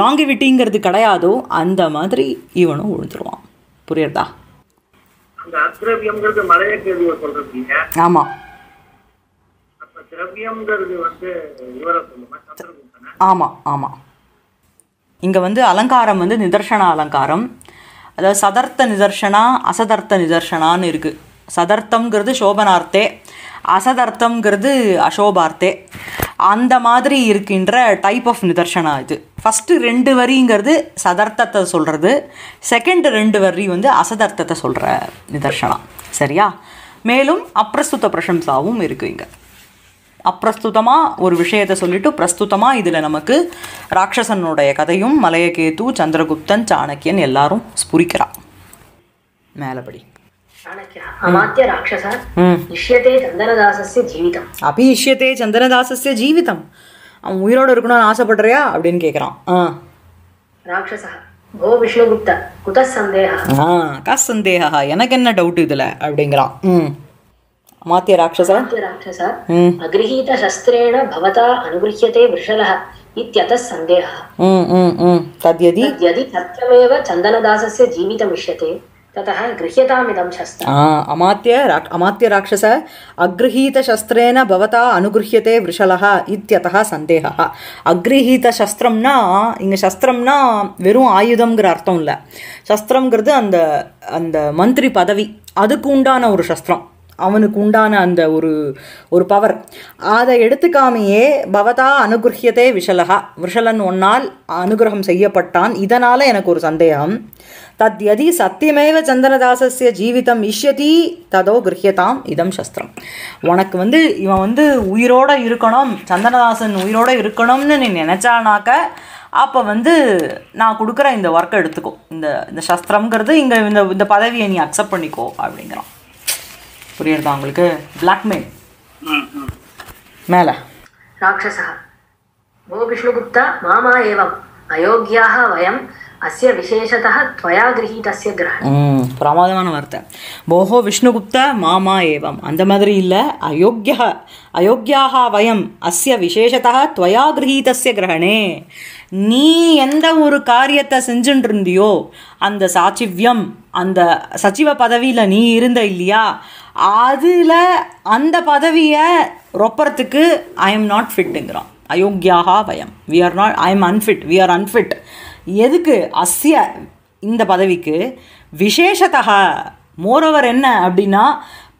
லாங்கிவிட்டிங்கிறது கிடையாதோ அந்த மாதிரி இவனும் விழுந்துருவான் புரியுறதா ஆமா ஆமா இங்க வந்து அலங்காரம் வந்து நிதர்சன அலங்காரம் அதாவது சதர்த்த நிதர்சனா அசதர்த்த நிதர்சனான்னு இருக்கு சதர்த்தம்ங்கிறது சோபனார்த்தே அசதர்த்தம்ங்கிறது அசோபார்த்தே அந்த மாதிரி இருக்கின்ற டைப் ஆஃப் நிதர்சனம் இது ஃபஸ்ட்டு ரெண்டு வரிங்கிறது சதர்த்தத்தை சொல்கிறது செகண்ட் ரெண்டு வரி வந்து அசதர்த்தத்தை சொல்கிற நிதர்சனம் சரியா மேலும் அப்பிரஸ்துத பிரசம்சாவும் இருக்குது இங்கே அப்பிரஸ்துதமாக ஒரு விஷயத்தை சொல்லிவிட்டு பிரஸ்துத்தமாக இதில் நமக்கு ராட்சசனுடைய கதையும் மலையகேது சந்திரகுப்தன் சாணக்கியன் எல்லாரும் ஸ்புரிக்கிறான் மேலபடி அப்படி இஷ்யத்தே சந்தனதாசஸ்ய ஜீவிதம் அவன் உயிரோடு இருக்கணும்னு ஆசைப்படுறியா அப்படின்னு கேட்குறான் ஆ ராட்சசா ஓ விஷ்ணுகுப்தா குத சந்தேகா ஆ கா சந்தேகா எனக்கு என்ன டவுட் இதில் அப்படிங்கிறான் ம் அமாத்திய ராட்சசா ராட்சசா அகிரஹீத சஸ்திரேண பவதா அனுகிருஹியதே விஷலः इत्यतः सन्देहः तद्यदि यदि सत्यमेव चन्दनदासस्य जीवितमिष्यते ततः गृह्यतामिदं शस्त्रम् अमात्य रा अगृहीतशस्त्रेण भवता अनुगृह्यते वृषलः சஸ்திரம்னா இங்கே சஸ்திரம்னா வெறும் ஆயுதம்ங்கிற அர்த்தம் இல்லை சஸ்திரம்ங்கிறது அந்த அந்த மந்திரி பதவி அதுக்கு உண்டான ஒரு சஸ்திரம் அவனுக்கு உண்டான அந்த ஒரு ஒரு பவர் அதை எடுத்துக்காமையே பவதா அனுகிரகியதே விஷலகா விஷலன் ஒன்னால் அனுகிரகம் செய்யப்பட்டான் இதனால் எனக்கு ஒரு சந்தேகம் தத் எதி சத்தியமேவ சந்திரதாசஸ்ய ஜீவிதம் இஷ்யதி ததோ கிரகியதாம் இதம் சஸ்திரம் உனக்கு வந்து இவன் வந்து உயிரோடு இருக்கணும் சந்திரதாசன் உயிரோடு இருக்கணும்னு நீ நினச்சானாக்க அப்போ வந்து நான் கொடுக்குற இந்த ஒர்க்கை எடுத்துக்கோ இந்த இந்த சஸ்திரங்கிறது இங்கே இந்த இந்த பதவியை நீ அக்செப்ட் பண்ணிக்கோ அப்படிங்கிறான் புரியுறதா உங்களுக்கு பிளாக்மெயில் மேல ராட்சசா ஓ விஷ்ணுகுப்தா மாமா ஏவம் அயோக்கியாக வயம் அஸ்ய விசேஷதா துவயா கிரகீதஸ்ய கிரகணம் பிரமாதமான வார்த்தை போகோ விஷ்ணுகுப்த மாமா ஏவம் அந்த மாதிரி இல்லை அயோக்கியா அயோக்கியாக வயம் அஸ்ய விசேஷதா துவயா கிரகீதஸ்ய கிரகணே நீ எந்த ஒரு காரியத்தை செஞ்சுட்டு இருந்தியோ அந்த சாச்சிவ்யம் அந்த சச்சிவ பதவியில் நீ இருந்த இல்லையா அதில் அந்த பதவியை ரொப்பறத்துக்கு ஐ எம் நாட் ஃபிட்டுங்கிறோம் அயோக்கியாக பயம் we are not I am unfit we are unfit எதுக்கு அஸ்ய இந்த பதவிக்கு விசேஷத்தக மோரவர் என்ன அப்படின்னா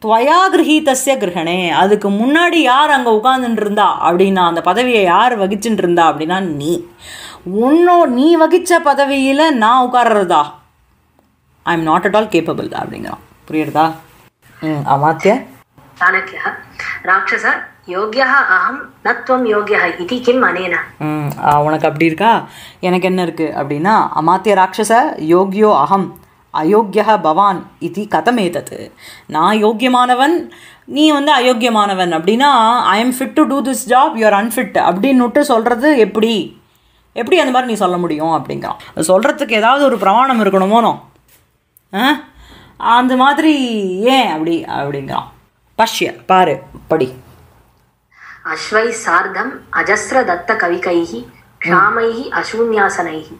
துவயா கிரகீதஸ்ய கிரகணே அதுக்கு முன்னாடி யார் அங்கே உட்கார்ந்துட்டு இருந்தா அப்படின்னா அந்த பதவியை யார் வகிச்சுட்டு இருந்தா அப்படின்னா நீ உன்னோ நீ வகித்த பதவியில் நான் உட்கார்றதா I am not at all capable அப்படிங்கிறான் புரியுறதா अमात्य चाणक्यः ராட்சச யோகியா அகம் நத்வம் யோகியா இது கிம் அனேனா உனக்கு அப்படி இருக்கா எனக்கு என்ன இருக்குது அப்படின்னா அமாத்திய ராட்சச யோகியோ அகம் அயோக்கியா பவான் இது கதம் ஏதது நான் யோக்கியமானவன் நீ வந்து அயோக்கியமானவன் அப்படின்னா I am fit to do this job you are unfit அப்படின்னுட்டு சொல்கிறது எப்படி எப்படி அந்த மாதிரி நீ சொல்ல முடியும் அப்படிங்கிறான் சொல்கிறதுக்கு ஏதாவது ஒரு பிரமாணம் இருக்கணுமோனோ ஆ அந்த மாதிரி ஏன் அப்படி அப்படிங்கிறான் பஷ்ய பாரு படி அஸ்வை சார்தம் அஜஸ்ர தத்த கவிகைஹி கிராமைகி அசூன்யாசனைகி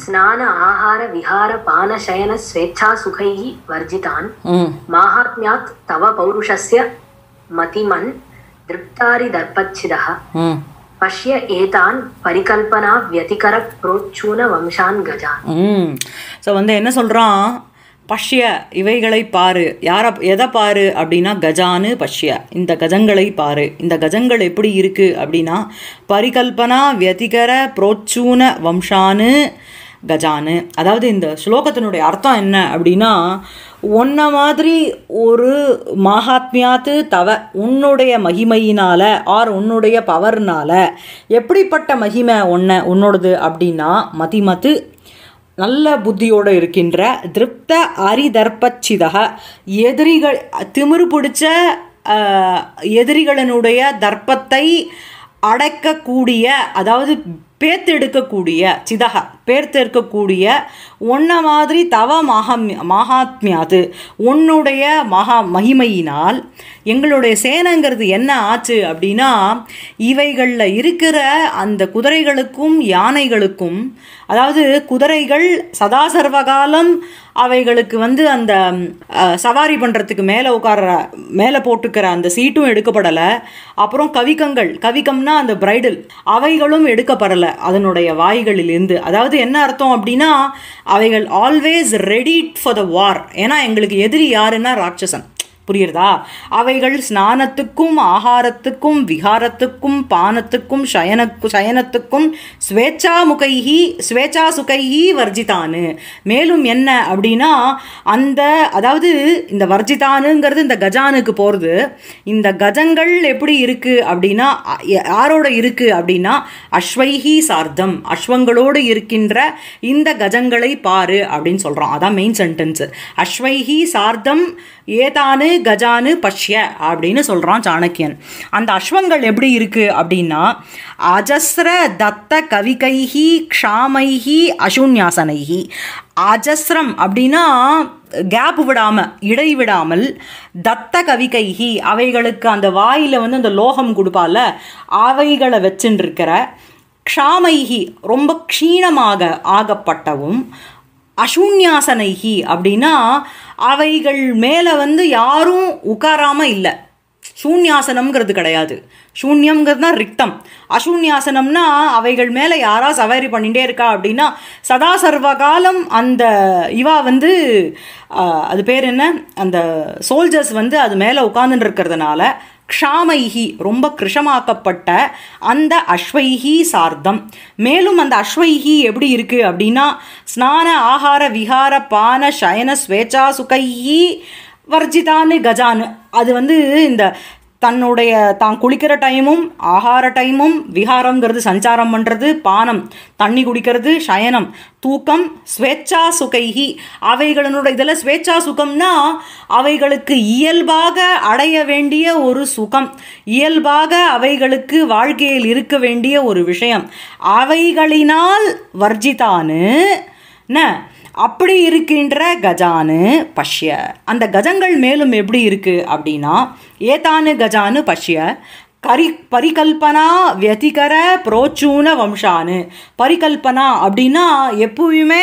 ஸ்நான ஆகார விஹார பான சயன ஸ்வேச்சா சுகைஹி வர்ஜிதான் மகாத்மியாத் தவ பௌருஷஸ்ய மதிமன் திருப்தாரி தர்பச்சிதா பஷ்ய ஏதான் பரிகல்பனா வியதிகர புரோச்சூன வம்சான் கஜான் ஸோ வந்து என்ன சொல்கிறான் பஷ்ய இவைகளை பாரு யாரை எதை பாரு அப்படின்னா கஜானு பஷ்ய இந்த கஜங்களை பாரு இந்த கஜங்கள் எப்படி இருக்குது அப்படின்னா பரிகல்பனா வியதிகர புரோச்சூன வம்சானு கஜானு அதாவது இந்த ஸ்லோகத்தினுடைய அர்த்தம் என்ன அப்படின்னா ஒன்ன மாதிரி ஒரு மகாத்மியாத்து தவ உன்னுடைய மகிமையினால் ஆர் உன்னுடைய பவர்னால் எப்படிப்பட்ட மகிமை ஒன்ன உன்னோடது அப்படின்னா மதிமத்து நல்ல புத்தியோடு இருக்கின்ற திருப்த அரிதர்பச்சிதக எதிரிகள் திமிரு பிடிச்ச எதிரிகளினுடைய தர்ப்பத்தை அடைக்கக்கூடிய அதாவது பேர்த்தெடுக்கக்கூடிய சிதக பேர்த்தெடுக்கக்கூடிய உன்ன மாதிரி தவ மகம் மகாத்மியாது உன்னுடைய மகா மகிமையினால் எங்களுடைய சேனங்கிறது என்ன ஆச்சு அப்படின்னா இவைகளில் இருக்கிற அந்த குதிரைகளுக்கும் யானைகளுக்கும் அதாவது குதிரைகள் சதாசர்வகாலம் அவைகளுக்கு வந்து அந்த சவாரி பண்ணுறதுக்கு மேலே உட்கார மேலே போட்டுக்கிற அந்த சீட்டும் எடுக்கப்படலை அப்புறம் கவிக்கங்கள் கவிக்கம்னா அந்த பிரைடல் அவைகளும் எடுக்கப்படலை அதனுடைய வாய்களிலிருந்து அதாவது என்ன அர்த்தம் அப்படின்னா அவைகள் always ready for the war ஏன்னா எங்களுக்கு எதிரி யாருன்னா ராட்சசன் புரியுறதா அவைகள் ஸ்நானத்துக்கும் ஆகாரத்துக்கும் விகாரத்துக்கும் பானத்துக்கும் சயனக்கு சயனத்துக்கும் ஸ்வேச்சா முகைஹி ஸ்வேச்சா சுகைஹி வர்ஜிதானு மேலும் என்ன அப்படின்னா அந்த அதாவது இந்த வர்ஜிதானுங்கிறது இந்த கஜானுக்கு போகிறது இந்த கஜங்கள் எப்படி இருக்குது அப்படின்னா யாரோட இருக்குது அப்படின்னா அஸ்வைஹி சார்த்தம் அஸ்வங்களோடு இருக்கின்ற இந்த கஜங்களை பாரு அப்படின்னு சொல்கிறோம் அதான் மெயின் சென்டென்ஸு அஸ்வைஹி சார்த்தம் ஏதானு கஜானு பஷ்ய அப்படின்னு சொல்கிறான் சாணக்கியன் அந்த அஸ்வங்கள் எப்படி இருக்குது அப்படின்னா அஜஸ்ர தத்த கவிகைஹி க்ஷாமைஹி அசூன்யாசனைஹி அஜஸ்ரம் அப்படின்னா கேப் விடாமல் இடைவிடாமல் தத்த கவிகைஹி அவைகளுக்கு அந்த வாயில் வந்து அந்த லோகம் கொடுப்பால அவைகளை வச்சுட்டு இருக்கிற ரொம்ப க்ஷீணமாக ஆகப்பட்டவும் அசூன்யாசனைகி அப்படின்னா அவைகள் மேலே வந்து யாரும் உட்காராமல் இல்லை சூன்யாசனம்ங்கிறது கிடையாது சூன்யம்ங்கிறது தான் ரிக்தம் அசூன்யாசனம்னா அவைகள் மேலே யாராவது சவாரி பண்ணிகிட்டே இருக்கா அப்படின்னா சதா சர்வகாலம் அந்த இவா வந்து அது பேர் என்ன அந்த சோல்ஜர்ஸ் வந்து அது மேலே உட்காந்துட்டு இருக்கிறதுனால க்ஷாமைகி ரொம்ப கிருஷமாக்கப்பட்ட அந்த அஸ்வைகி சார்த்தம் மேலும் அந்த அஸ்வைகி எப்படி இருக்குது அப்படின்னா ஸ்நான ஆகார விகார பான சயன ஸ்வேச்சா சுகைகி வர்ஜிதான்னு கஜான்னு அது வந்து இந்த தன்னுடைய தான் குளிக்கிற டைமும் ஆகார டைமும் விகாரங்கிறது சஞ்சாரம் பண்ணுறது பானம் தண்ணி குடிக்கிறது சயனம் தூக்கம் ஸ்வேச்சா சுகைகி அவைகளினுடைய இதில் ஸ்வேச்சா சுகம்னா அவைகளுக்கு இயல்பாக அடைய வேண்டிய ஒரு சுகம் இயல்பாக அவைகளுக்கு வாழ்க்கையில் இருக்க வேண்டிய ஒரு விஷயம் அவைகளினால் வர்ஜிதான்னு அப்படி இருக்கின்ற கஜானு பஷ்ய அந்த கஜங்கள் மேலும் எப்படி இருக்குது அப்படின்னா ஏதானு கஜானு பஷ்ய கரி பரிகல்பனா வியதிகர புரோச்சூன வம்சானு பரிகல்பனா அப்படின்னா எப்பவுமே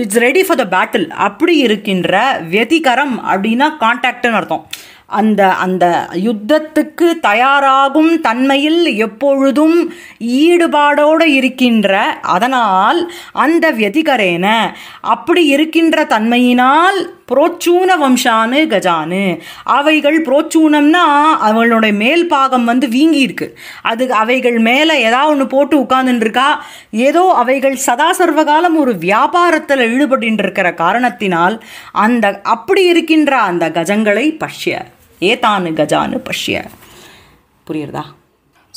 it's ready for the battle அப்படி இருக்கின்ற வியதிகரம் அப்படின்னா கான்டாக்டுன்னு அர்த்தம் அந்த அந்த யுத்தத்துக்கு தயாராகும் தன்மையில் எப்பொழுதும் ஈடுபாடோடு இருக்கின்ற அதனால் அந்த வெதிகரேன அப்படி இருக்கின்ற தன்மையினால் புரோச்சூன வம்சானு கஜானு அவைகள் புரோச்சூனம்னா அவளுடைய மேல் பாகம் வந்து வீங்கி இருக்கு அது அவைகள் மேலே ஏதாவது ஒன்று போட்டு உட்காந்துருக்கா ஏதோ அவைகள் சதாசர்வகாலம் ஒரு வியாபாரத்தில் ஈடுபட்டு இருக்கிற காரணத்தினால் அந்த அப்படி இருக்கின்ற அந்த கஜங்களை பஷ்ய ஏதானு கஜானு பஷ்ய புரியுறதா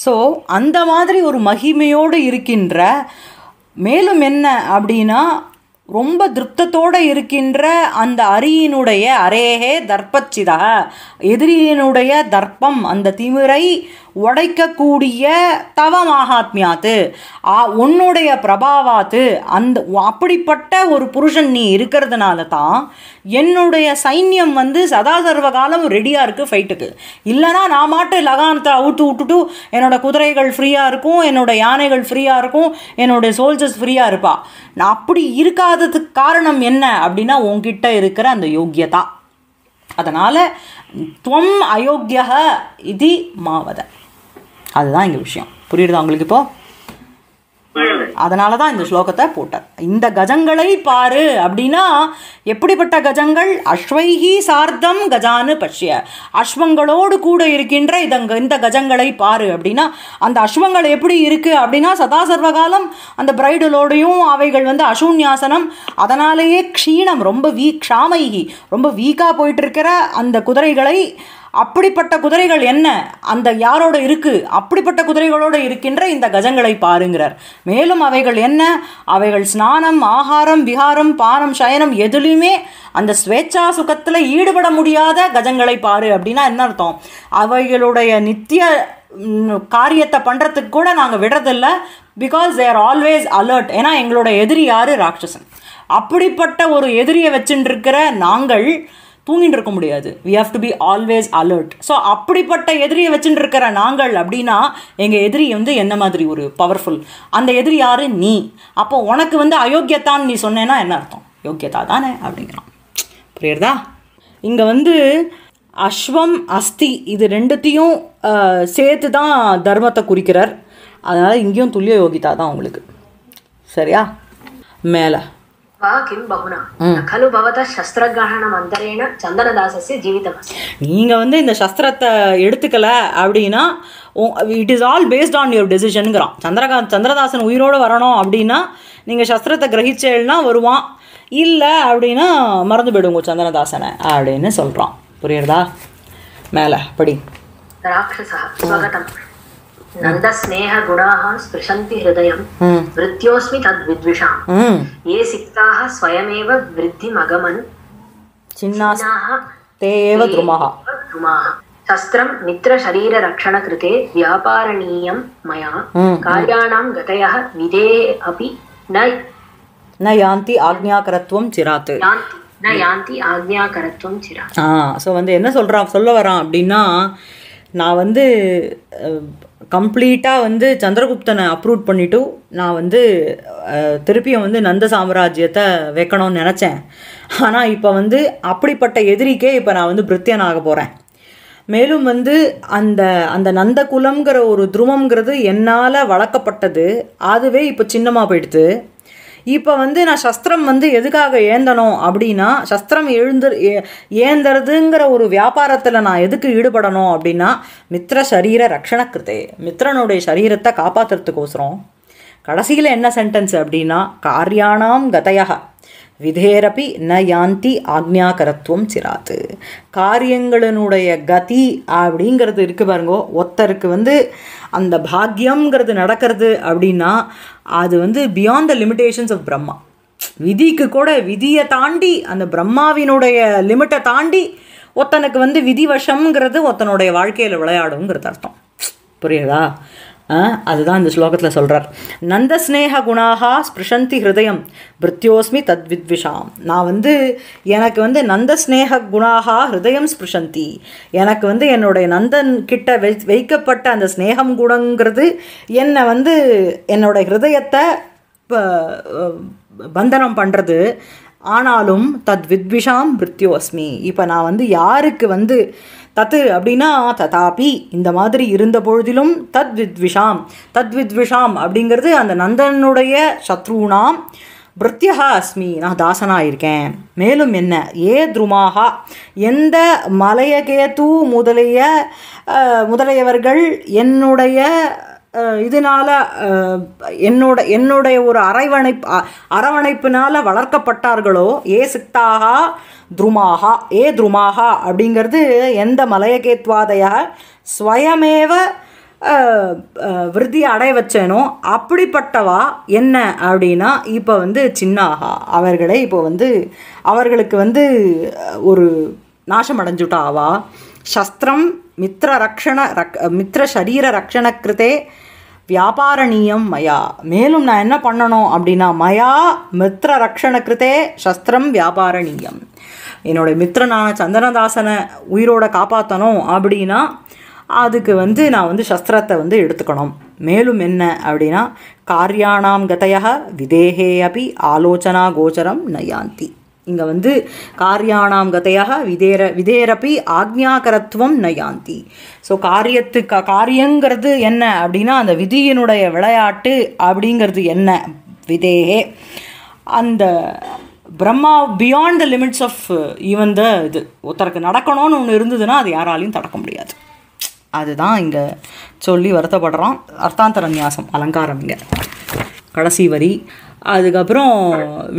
ஸோ அந்த மாதிரி ஒரு மகிமையோடு இருக்கின்ற மேலும் என்ன அப்படின்னா ரொம்ப திருப்தத்தோடு இருக்கின்ற அந்த அரியினுடைய அரேகே தர்ப்பச்சிதா எதிரியினுடைய தர்ப்பம் அந்த திமிரை உடைக்கக்கூடிய தவ மகாத்மியாத்து உன்னுடைய பிரபாவாத்து அந்த அப்படிப்பட்ட ஒரு புருஷன் நீ இருக்கிறதுனால தான் என்னுடைய சைன்யம் வந்து சதாசர்வ காலம் ரெடியாக இருக்குது ஃபைட்டுக்கு இல்லைனா நான் மாட்டு லகானத்தை அவுட்டு விட்டுட்டு என்னோடய குதிரைகள் ஃப்ரீயாக இருக்கும் என்னோடய யானைகள் ஃப்ரீயாக இருக்கும் என்னுடைய சோல்ஜர்ஸ் ஃப்ரீயாக இருப்பா நான் அப்படி இருக்காததுக்கு காரணம் என்ன அப்படின்னா உங்ககிட்ட இருக்கிற அந்த யோக்கியதா அதனால் துவம் அயோக்கிய இது மாவத அதுதான் எங்கள் விஷயம் புரியுதா உங்களுக்கு இப்போது அதனால தான் இந்த ஸ்லோகத்தை போட்டார் இந்த கஜங்களை பாரு அப்படின்னா எப்படிப்பட்ட கஜங்கள் அஸ்வைகி சார்த்தம் கஜானு பஷ்ய அஸ்வங்களோடு கூட இருக்கின்ற இதங்க இந்த கஜங்களை பாரு அப்படின்னா அந்த அஸ்வங்கள் எப்படி இருக்குது அப்படின்னா சதா சர்வகாலம் அந்த பிரைடலோடையும் அவைகள் வந்து அசூன்யாசனம் அதனாலேயே க்ஷீணம் ரொம்ப வீக் க்ஷாமைகி ரொம்ப வீக்காக போயிட்டு இருக்கிற அந்த குதிரைகளை அப்படிப்பட்ட குதிரைகள் என்ன அந்த யாரோட இருக்குது அப்படிப்பட்ட குதிரைகளோடு இருக்கின்ற இந்த கஜங்களை பாருங்கிறார் மேலும் அவைகள் என்ன அவைகள் ஸ்நானம் ஆகாரம் விகாரம் பானம் சயனம் எதுலேயுமே அந்த ஸ்வேச்சா சுகத்தில் ஈடுபட முடியாத கஜங்களை பாரு அப்படின்னா என்ன அர்த்தம் அவைகளுடைய நித்திய காரியத்தை பண்ணுறதுக்கு கூட நாங்கள் விடுறதில்ல பிகாஸ் தேர் ஆல்வேஸ் அலர்ட் ஏன்னா எங்களோட எதிரி யார் ராட்சசன் அப்படிப்பட்ட ஒரு எதிரியை வச்சுட்டு இருக்கிற நாங்கள் தூங்கிட்டு இருக்க முடியாது we have to be always alert so அப்படிப்பட்ட எதிரியை வச்சுட்டு இருக்கிற நாங்கள் அப்படின்னா எங்கள் எதிரி வந்து என்ன மாதிரி ஒரு பவர்ஃபுல் அந்த எதிரி யார் நீ அப்போ உனக்கு வந்து அயோக்கியத்தான்னு நீ சொன்னேன்னா என்ன அர்த்தம் யோக்கியதா தானே அப்படிங்கிறான் புரியுறதா இங்கே வந்து அஸ்வம் அஸ்தி இது ரெண்டுத்தையும் சேர்த்து தான் தர்மத்தை குறிக்கிறார் அதனால் இங்கேயும் துல்லிய யோகிதா தான் உங்களுக்கு சரியா மேலே கிம் பகுனா கலு பவத சஸ்திரகிரகண மந்திரேன சந்தனதாசஸ்ய ஜீவிதமஸ்தி நீங்க வந்து இந்த சஸ்திரத்தை எடுத்துக்கல அப்படின்னா it is all based on your டெசிஷனுங்கிறான் சந்திரகாந்த் சந்திரதாசன் உயிரோடு வரணும் அப்படின்னா நீங்கள் சஸ்திரத்தை கிரகிச்சேன்னா வருவான் இல்லை அப்படின்னா மறந்து போயிடுங்க சந்திரதாசனை அப்படின்னு சொல்கிறான் புரியுறதா மேலே படி ராட்சசா नन्दस्नेह गुणाः स्पृशन्ति हृदयं वृत्योऽस्मि तद्विद्विषाम् ये सिक्ताः स्वयमेव वृद्धिमगमन् छिन्नाः ते एव द्रुमाः शस्त्रं मित्रशरीररक्षणकृते व्यापारणीयं मया कार्याणां गतयः विधे अपि न न यान्ति आज्ञाकरत्वं चिरात् न यान्ति आज्ञाकरत्वं चिरात् ஸோ வந்து என்ன சொல்கிறான் சொல்ல வரான் அப்படின்னா நான் வந்து கம்ப்ளீட்டாக வந்து சந்திரகுப்தனை அப்ரூவ் பண்ணிவிட்டு நான் வந்து திருப்பியும் வந்து நந்த சாம்ராஜ்யத்தை வைக்கணும்னு நினச்சேன் ஆனால் இப்போ வந்து அப்படிப்பட்ட எதிரிக்கே இப்போ நான் வந்து பிரித்தியன் ஆக போகிறேன் மேலும் வந்து அந்த அந்த நந்த குலங்கிற ஒரு துருவம்ங்கிறது என்னால் வளர்க்கப்பட்டது அதுவே இப்போ சின்னமாக போயிடுது இப்போ வந்து நான் சஸ்திரம் வந்து எதுக்காக ஏந்தணும் அப்படின்னா சஸ்திரம் எழுந்து ஏந்துறதுங்கிற ஒரு வியாபாரத்தில் நான் எதுக்கு ஈடுபடணும் அப்படின்னா மித்திர சரீர ரக்ஷணக்கிருத்தே மித்திரனுடைய சரீரத்தை காப்பாற்றுறதுக்கோசரம் கடைசியில் என்ன சென்டென்ஸ் அப்படின்னா காரியானாம் கதையாக விதேரப்பி ந யாந்தி ஆக்ஞாகரத்துவம் சிராத்து காரியங்களினுடைய கதி அப்படிங்கிறது இருக்குது பாருங்கோ ஒருத்தருக்கு வந்து அந்த பாக்யங்கிறது நடக்கிறது அப்படின்னா அது வந்து beyond the limitations of Brahma விதிக்கு கூட விதியை தாண்டி அந்த பிரம்மாவினுடைய லிமிட்டை தாண்டி ஒத்தனுக்கு வந்து விதிவசம்ங்கிறது ஒத்தனுடைய வாழ்க்கையில் விளையாடுங்கிறது அர்த்தம் புரியுதா அதுதான் இந்த ஸ்லோகத்தில் சொல்கிறார் நந்த ஸ்னேக குணாகா ஸ்பிருஷந்தி ஹிருதயம் பிருத்யோஸ்மி தத்வித்விஷாம் நான் வந்து எனக்கு வந்து நந்த ஸ்னேக குணாகா ஹிருதயம் ஸ்பிருஷந்தி எனக்கு வந்து என்னுடைய நந்தன் கிட்ட வை வைக்கப்பட்ட அந்த ஸ்னேகம் குணங்கிறது என்னை வந்து என்னோட ஹிருதயத்தை பந்தனம் பண்ணுறது ஆனாலும் தத் வித்விஷாம் பிருத்யோஸ்மி இப்போ நான் வந்து யாருக்கு வந்து தத்து அப்படின்னா ததாபி இந்த மாதிரி இருந்த பொழுதிலும் தத்வித்விஷாம் தத்வித்விஷாம் அப்படிங்கிறது அந்த நந்தனுடைய சத்ருனாம் பிரத்யகா அஸ்மி நான் தாசனாக இருக்கேன் மேலும் என்ன ஏ துருமாகா எந்த மலையகேது முதலிய முதலியவர்கள் என்னுடைய இதனால் என்னோட என்னுடைய ஒரு அரவணைப் அரவணைப்பினால் வளர்க்கப்பட்டார்களோ ஏ சித்தாகா துருமாகா ஏ துருமாகா அப்படிங்கிறது எந்த மலையகேத்வாதையாக ஸ்வயமேவ விருத்தி அடைய வச்சேனோ அப்படிப்பட்டவா என்ன அப்படின்னா இப்போ வந்து சின்னாகா அவர்களை இப்போ வந்து அவர்களுக்கு வந்து ஒரு நாசம் அடைஞ்சுட்டாவா சஸ்திரம் மித்திர ரக்ஷண ரக் மித்திர சரீர ரக்ஷண வியாபாரணியம் மயா மேலும் நான் என்ன பண்ணணும் அப்படின்னா மயா மித்ர ரக்ஷண கிருத்தே சஸ்திரம் வியாபாரணியம் என்னுடைய மித்திரனான சந்தனதாசனை உயிரோட காப்பாற்றணும் அப்படின்னா அதுக்கு வந்து நான் வந்து சஸ்திரத்தை வந்து எடுத்துக்கணும் மேலும் என்ன அப்படின்னா காரியானாம் கதையாக விதேகே அப்படி ஆலோசனா கோச்சரம் நயாந்தி இங்கே வந்து காரியானாம் கதையாக விதேர விதேரப்பி ஆக்ஞாகரத்துவம் நயாந்தி ஸோ காரியத்து க காரியங்கிறது என்ன அப்படின்னா அந்த விதியினுடைய விளையாட்டு அப்படிங்கிறது என்ன விதேகே அந்த Brahma beyond the limits of even the இது ஒருத்தருக்கு நடக்கணும்னு ஒன்று இருந்ததுன்னா அது யாராலையும் தடக்க முடியாது அதுதான் இங்கே சொல்லி வருத்தப்படுறோம் அர்த்தாந்தர நியாசம் அலங்காரம் இங்கே கடைசி வரி அதுக்கப்புறம்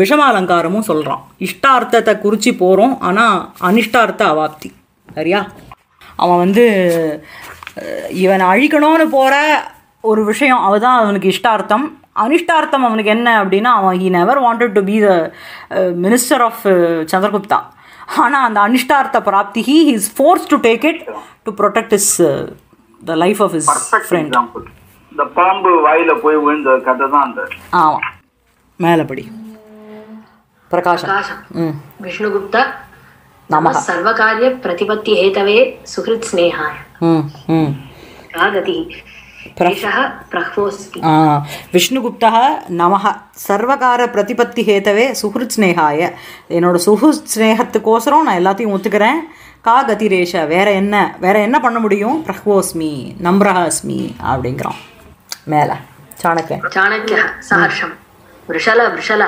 விஷமாலங்காரமும் சொல்கிறான் இஷ்டார்த்தத்தை குறித்து போகிறோம் ஆனால் அனிஷ்டார்த்த அவாப்தி சரியா அவன் வந்து இவனை அழிக்கணும்னு போகிற ஒரு விஷயம் அவள் தான் அவனுக்கு இஷ்டார்த்தம் அனிஷ்டார்த்தம் அவனுக்கு என்ன அப்படின்னா அவன் he never wanted to be the minister of Chandragupta ஆனால் அந்த அனிஷ்டார்த்த பிராப்தி he is force to take it to protect his the life of his friend இந்த பாம்பு வாயில போய் விழுந்த கதை தான் அந்த ஆமா மேலபடி பிரகாஷம் விஷ்ணுகுப்தா நம சர்வகாரிய பிரதிபத்தி ஹேதவே சுகிருத் ஸ்னேஹாய விஷ்ணுகுப்தா நமக சர்வகார பிரதிபத்தி ஹேதவே சுஹ்ருத் ஸ்னேகாய என்னோட சுஹ்ருத் ஸ்னேகத்துக்கோசரம் நான் எல்லாத்தையும் ஒத்துக்கிறேன் கா கதிரேஷ வேற என்ன வேற என்ன பண்ண முடியும் பிரஹ்வோஸ்மி நம்ரஹாஸ்மி அப்படிங்கிறோம் ಮೇಲ சாணக்கிய சாணக்கிய ಸಹರ್ಷಂ ವೃಷಲ ವೃಷಲ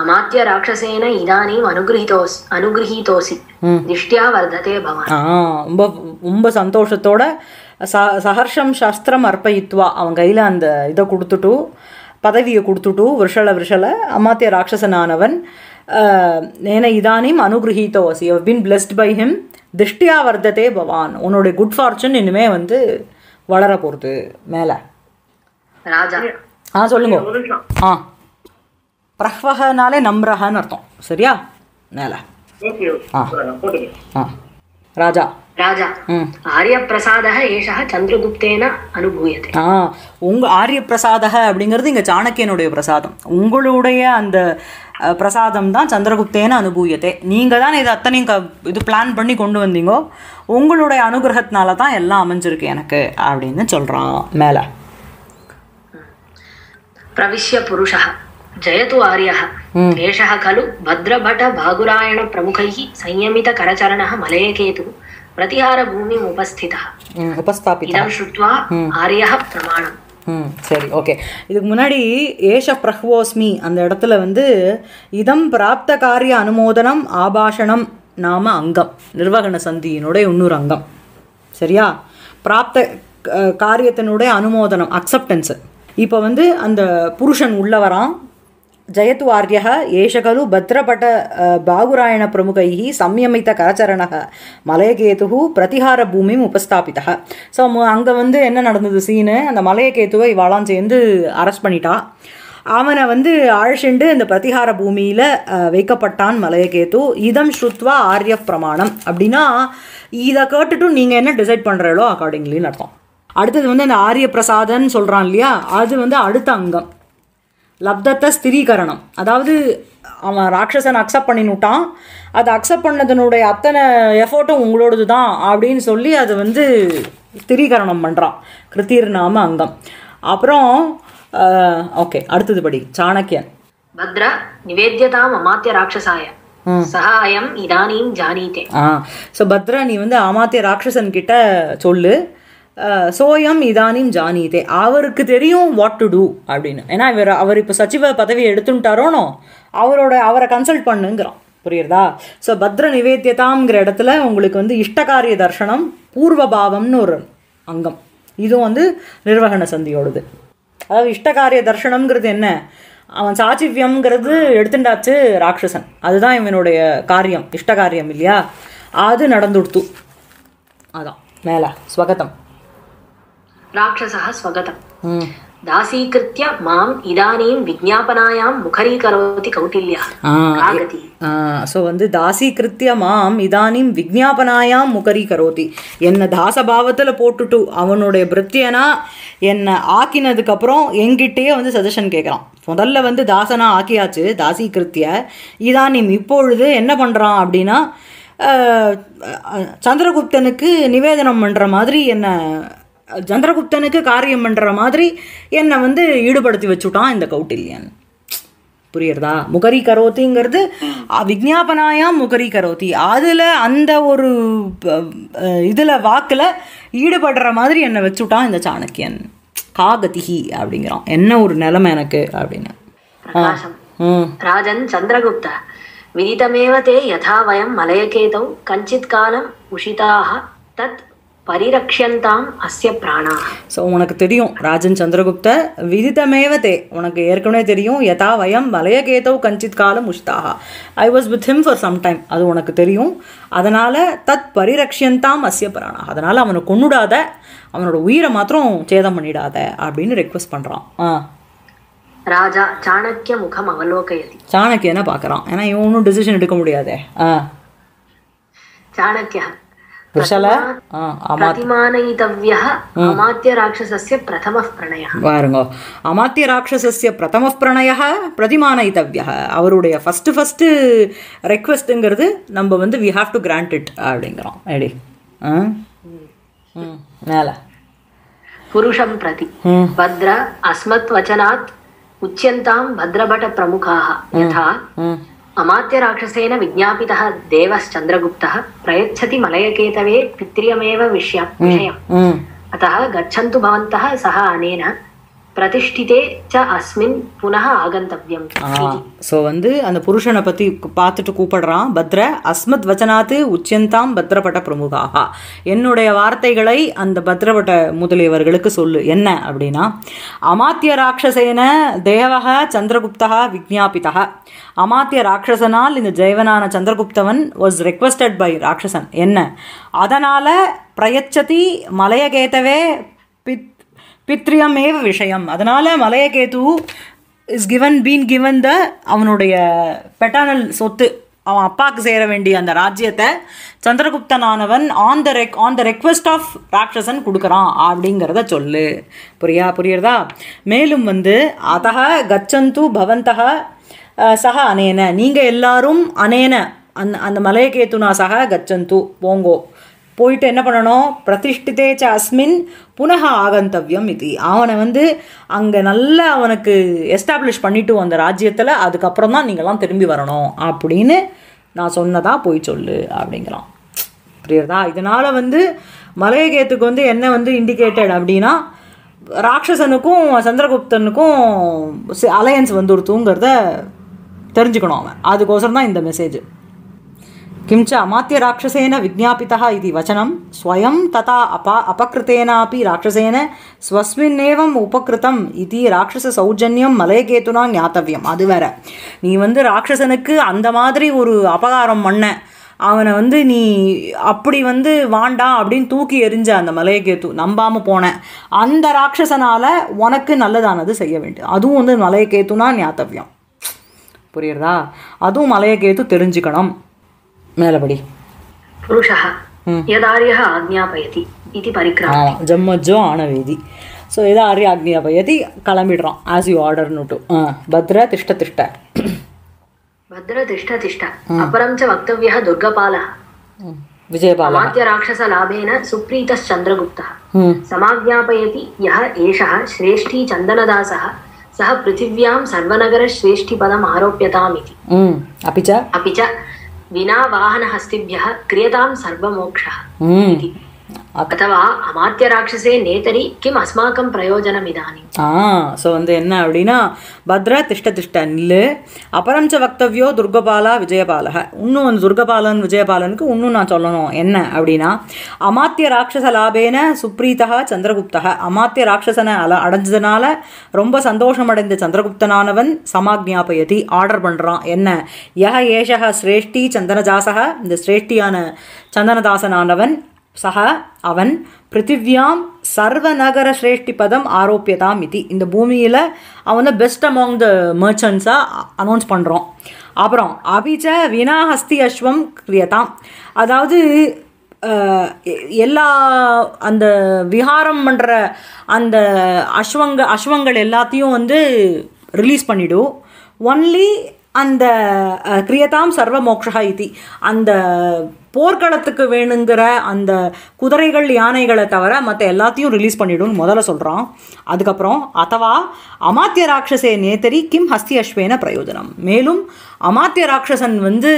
அமாத்திய ராட்சசேன ಇದಾನೀಂ ಅನುಗ್ರಹಿತೋಸ್ ಅನುಗ್ರಹೀತೋಸಿ திருஷ்டியா ವರ್ಧತೆ பவான் ரொம்ப ரொம்ப சந்தோஷத்தோட ச சஹர்ஷம் சாஸ்திரம் அர்ப்பயித்வா அவன் கையில் அந்த இதை கொடுத்துட்டு பதவியை கொடுத்துட்டு விருஷல விருஷல அமாத்திய ராட்சசனானவன் ஏன இதானியும் அனுகிரகித்தோஸ் have been blessed by him திருஷ்டியா வர்த்ததே பவான் உன்னுடைய குட் ஃபார்ச்சூன் இனிமே வந்து வளர போகிறது மேலே ராஜா ஆ சொல்லுங்க ஆ பிரஹ்வகனாலே நம்ரஹன்னு அர்த்தம் சரியா மேல ஆ ராஜா ராஜா ஆரியப்பிரசாதக ஆரிய சந்திரகுப்தேன அனுபூயத்தை உங்க ஆரியப்பிரசாதக அப்படிங்கிறது இங்க சாணக்கியனுடைய பிரசாதம் உங்களுடைய அந்த பிரசாதம் தான் சந்திரகுப்தேன அனுபூயத்தை நீங்கள் தான் இது அத்தனையும் க இது பிளான் பண்ணி கொண்டு வந்தீங்கோ உங்களுடைய அனுகிரகத்தினால தான் எல்லாம் அமைஞ்சிருக்கு எனக்கு அப்படின்னு சொல்றான் மேலே प्रविश्य पुरुषः जयतु आर्यः एषः खलु भद्रभटभागुरायणप्रमुखैः संयमितकरचरणः मलयकेतुः प्रतिहारभूमिम् उपस्थितः इदं श्रुत्वा आर्यः प्रमाणम् ம் சரி ஓகே இதுக்கு முன்னாடி ஏஷ பிரஹ்வோஸ்மி அந்த இடத்துல வந்து இதம் பிராப்த காரிய அனுமோதனம் ஆபாஷணம் நாம அங்கம் நிர்வகண சந்தியினுடைய இன்னொரு அங்கம் சரியா பிராப்த காரியத்தினுடைய அனுமோதனம் அக்செப்டன்ஸு இப்போ வந்து அந்த புருஷன் உள்ளவரான் ஜெயத்து ஜயத்து ஏஷகலு பத்ரபட்ட பாகுராயண பிரமுகை சம்யமித்த கரச்சரணக மலையகேது பிரதிகார பூமியும் உபஸ்தாபித்த ஸோ அங்கே வந்து என்ன நடந்தது சீனு அந்த மலையகேத்துவை இவாளாம் சேர்ந்து அரெஸ்ட் பண்ணிட்டா அவனை வந்து ஆழ்சிண்டு இந்த பிரதிகார பூமியில் வைக்கப்பட்டான் மலையகேத்து இதம் ஸ்ருத்வா ஆரிய பிரமாணம் அப்படின்னா இதை கேட்டுட்டும் நீங்கள் என்ன டிசைட் பண்ணுறீங்களோ அக்கார்டிங்லின்னு அர்த்தம் அடுத்தது வந்து அந்த ஆரிய பிரசாதன் சொல்கிறான் இல்லையா அது வந்து அடுத்த அங்கம் லப்தத்தை ஸ்திரீகரணம் அதாவது அவன் ராட்சசன் அக்செப்ட் பண்ணினுட்டான் அதை அக்செப்ட் பண்ணதுனுடைய அத்தனை எஃபோர்ட்டும் உங்களோடது தான் அப்படின்னு சொல்லி அது வந்து ஸ்திரீகரணம் பண்ணுறான் கிருத்தீர் நாம அங்கம் அப்புறம் ஓகே அடுத்தது படி சாணக்கியன் பத்ரா நிவேத்தியதாம் அமாத்திய ராட்சசாய சஹாயம் இதானியும் ஜானித்தே ஆ ஸோ பத்ரா நீ வந்து அமாத்திய ராட்சசன் கிட்ட சொல்லு சோயம் இதானின் ஜானிதே அவருக்கு தெரியும் வாட் டு டூ அப்படின்னு ஏன்னா இவர் அவர் இப்போ சச்சிவ பதவியை எடுத்துட்டாரோனோ அவரோட அவரை கன்சல்ட் பண்ணுங்கிறோம் புரியுறதா ஸோ பத்ர நிவேத்தியதாங்கிற இடத்துல உங்களுக்கு வந்து இஷ்டகாரிய தர்ஷனம் பூர்வபாவம்னு ஒரு அங்கம் இதுவும் வந்து நிர்வகண சந்தியோடது அதாவது இஷ்டகாரிய தர்ஷனம்ங்கிறது என்ன அவன் சாச்சிவியம்ங்கிறது எடுத்துட்டாச்சு ராட்சசன் அதுதான் இவனுடைய காரியம் இஷ்டகாரியம் இல்லையா அது நடந்துடுத்து அதான் மேலே ஸ்வகத்தம் ராட்சசः स्वगतम् दासीकृत्य மாம் இதானீம் விஜாபனாயாம் முகரீகரோதி கௌடில்யா ஆகதி ஸோ வந்து தாசீகிருத்திய மாம் இதானீம் விஜாபனாயாம் முகரீகரோதி என்னை தாசபாவத்தில் போட்டுட்டு அவனுடைய பிரித்தியனா என்னை ஆக்கினதுக்கப்புறம் எங்கிட்டே வந்து சஜஷன் கேட்குறான் முதல்ல வந்து தாசனா ஆக்கியாச்சு தாசீகிருத்திய இதானீம் இப்பொழுது என்ன பண்ணுறான் அப்படின்னா சந்திரகுப்தனுக்கு நிவேதனம் பண்ணுற மாதிரி என்னை சந்திரகுப்தனுக்கு காரியம் பண்ணுற மாதிரி என்னை வந்து ஈடுபடுத்தி வச்சுட்டான் இந்த கௌட்டில்யன் புரியுறதா முகரி கரோத்திங்கிறது விஜாபனாயாம் முகரி கரோத்தி அதில் அந்த ஒரு இதில் வாக்கில் ஈடுபடுற மாதிரி என்னை வச்சுட்டான் இந்த சாணக்கியன் காகதிகி அப்படிங்கிறான் என்ன ஒரு நிலைமை எனக்கு அப்படின்னு ராஜன் சந்திரகுப்தா விதிதமேவ தே யதா வயம் மலையகேதோ கஞ்சித் காலம் உஷிதாக தத் பரிரக்ஷந்தாம் அஸ்ய பிராணா ஸோ உனக்கு தெரியும் ராஜன் சந்திரகுப்த விதிதமேவ தே உனக்கு ஏற்கனவே தெரியும் யதா வயம் வலய கஞ்சித் காலம் உஷ்தாகா I was with him for some time அது உனக்கு தெரியும் அதனால் தத் பரிரக்ஷந்தாம் அஸ்ய பிராணா அதனால் அவனை கொண்டுடாத அவனோட உயிரை மாத்திரம் சேதம் பண்ணிடாத அப்படின்னு ரெக்வஸ்ட் பண்ணுறான் ஆ ராஜா சாணக்கிய முகம் அவலோகயதி சாணக்கியனை பார்க்குறான் ஏன்னா இவன் ஒன்றும் டிசிஷன் எடுக்க முடியாதே ஆ சாணக்கியா அமாத்திய அவருடைய ஃபஸ்ட்டு ஃபஸ்ட்டு ரெக்வஸ்ட்டுங்கிறது நம்ம வந்து we have to grant it அப்படிங்கிறோம் எடி புருஷம் பிரதி பத்ர அஸ்மத் வச்சனாத் உச்சியந்தாம் பத்ரபட பிரமுகாக யதா अमात्यराक्षसेन विज्ञापितः देवश्चन्द्रगुप्तः प्रयच्छति मलयकेतवे पित्रियमेव विषय विषयम् अतः गच्छन्तु भवन्तः सः अनेन பிரதிஷ்டிதே ச அஸ்மின் புனः ஆகந்தவ்யம் ஸோ வந்து அந்த புருஷனை பற்றி பார்த்துட்டு கூப்பிடுறான் பத்ர அஸ்மத் வச்சனாத்து உச்சந்தாம் பத்ரப்பட்ட பிரமுகாக என்னுடைய வார்த்தைகளை அந்த பத்ரப்பட்ட முதலியவர்களுக்கு சொல்லு என்ன அப்படின்னா அமாத்திய ராட்சசேன தேவக சந்திரகுப்தா விஜாபிதா அமாத்திய ராட்சசனால் இந்த ஜெயவனான சந்திரகுப்தவன் வாஸ் ரெக்வஸ்டட் பை ராட்சசன் என்ன அதனால் பிரயச்சதி மலையகேதவே ஏவ விஷயம் அதனால் Malayaketu is given been given the அவனுடைய பெட்டானல் சொத்து அவன் அப்பாவுக்கு சேர வேண்டிய அந்த ராஜ்யத்தை சந்திரகுப்தனானவன் on the rec on the request of Rakshasan கொடுக்குறான் அப்படிங்கிறத சொல்லு புரியா புரியுறதா மேலும் வந்து அதக கச்சந்து பவந்தக சக அனேன நீங்கள் எல்லாரும் அனேன அந் அந்த மலையகேத்துனா சக கச்சந்து போங்கோ போயிட்டு என்ன பண்ணணும் பிரதிஷ்டிதே அஸ்மின் புனக ஆகந்தவியம் இது அவனை வந்து அங்கே நல்லா அவனுக்கு எஸ்டாப்ளிஷ் பண்ணிட்டு வந்த ராஜ்யத்தில் அதுக்கப்புறம் தான் நீங்கள்லாம் திரும்பி வரணும் அப்படின்னு நான் சொன்னதாக போய் சொல்லு அப்படிங்கிறான் புரியுறதா இதனால் வந்து மலையகேத்துக்கு வந்து என்ன வந்து இண்டிகேட்டட் அப்படின்னா ராட்சசனுக்கும் சந்திரகுப்தனுக்கும் அலையன்ஸ் வந்துருத்துங்கிறத தெரிஞ்சுக்கணும் அவன் அதுக்கோசரம் தான் இந்த மெசேஜ் கிச்ச అమాత్య రాక్షసేన విజ్ఞాపిత வச்சனம் వచనం ததா తథా அபகிருத்தேனாபி అపకృతేనాపి రాక్షసేన స్వస్మిన్నేవం ఉపకృతం ఇది சௌஜன்யம் மலையகேத்துனா ஞாத்தவியம் அது வேற நீ வந்து ராட்சசனுக்கு அந்த மாதிரி ஒரு அபகாரம் பண்ண அவனை வந்து நீ அப்படி வந்து வாண்டா அப்படின்னு தூக்கி எறிஞ்ச அந்த மலையகேத்து நம்பாமல் போனேன் அந்த ராட்சசனால் உனக்கு நல்லதானது செய்ய வேண்டும் அதுவும் வந்து மலையகேத்துனா ஞாத்தவியம் புரியுறதா அதுவும் மலையகேத்து தெரிஞ்சுக்கணும் मेलबडि पुरुषः यदार्यः आज्ञापयति इति परिक्रमः जम्मज्जो आणवेदि ಸೊ ಯದ ಆರ್ಯ ಆಜ್ಞಾಪಯತಿ ಕಳಂಬಿಡ್ರ ಆಸ್ ಯು ಆರ್ಡರ್ ನೋಟು ಭದ್ರ ತಿಷ್ಟ ತಿಷ್ಟ ಭದ್ರ ತಿಷ್ಟ ತಿಷ್ಟ ಅಪರಂ ಚ ವಕ್ತವ್ಯ ದುರ್ಗಪಾಲ ವಿಜಯಪಾಲ ಮಾತ್ಯ ರಾಕ್ಷಸ ಲಾಭೇನ ಸುಪ್ರೀತ ಚಂದ್ರಗುಪ್ತ ಸಮಾಜ್ಞಾಪಯತಿ ಯಹ ಏಷ ಶ್ರೇಷ್ಠಿ ಚಂದನದಾಸ ಸಹ ಪೃಥಿವ್ಯಾಂ ಸರ್ವನಗರ ಶ್ರೇಷ್ಠಿ ಪದಂ ಆರೋಪ್ಯತಾಮಿತಿ ಅಪಿ ಚ ಅಪಿ ಚ வினா வாகன ஹஸ்திபிய கிரியதாம் சர்வமோக்ஷ அத்தவா அமாத்திய ராட்சசே நேதரி கிம் அஸ்மாக்கம் பிரயோஜனம் இதானி ஆ ஸோ வந்து என்ன அப்படின்னா பத்ரா திஷ்ட திஷ்ட நில்லு அபரம்ச வக்தவியோ துர்கபாலா விஜயபாலக இன்னும் வந்து துர்கபாலன் விஜயபாலனுக்கு இன்னும் நான் சொல்லணும் என்ன அப்படின்னா அமாத்திய ராட்சச லாபேன சுப்ரீதா சந்திரகுப்தக அமாத்திய ராட்சசனை அல அடைஞ்சதுனால ரொம்ப சந்தோஷம் அடைந்த சந்திரகுப்தனானவன் சமாக்ஞாபயதி ஆர்டர் பண்ணுறான் என்ன யஹ ஏஷக சிரேஷ்டி சந்தனஜாசக இந்த சிரேஷ்டியான சந்தனதாசனானவன் சக அவன் பிருத்திவியாம் சர்வநகர சிரேஷ்டி பதம் ஆரோப்பியதாம் இது இந்த பூமியில் அவன் தான் பெஸ்ட் அமாங் த மர்ச்சன்ஸாக அனௌன்ஸ் பண்ணுறோம் அப்புறம் அபிச்ச வினாஹஸ்தி அஸ்வம் கிரியதாம் அதாவது எல்லா அந்த விஹாரம் பண்ணுற அந்த அஸ்வங்க அஸ்வங்கள் எல்லாத்தையும் வந்து ரிலீஸ் பண்ணிவிடும் ஒன்லி அந்த கிரியதாம் சர்வமோக்ஷா இது அந்த போர்க்களத்துக்கு வேணுங்கிற அந்த குதிரைகள் யானைகளை தவிர மற்ற எல்லாத்தையும் ரிலீஸ் பண்ணிடும்னு முதல்ல சொல்கிறான் அதுக்கப்புறம் அதவா அமாத்திய ராட்சசே நேத்தரி கிம் ஹஸ்தி அஸ்வேன பிரயோஜனம் மேலும் அமாத்திய ராட்சசன் வந்து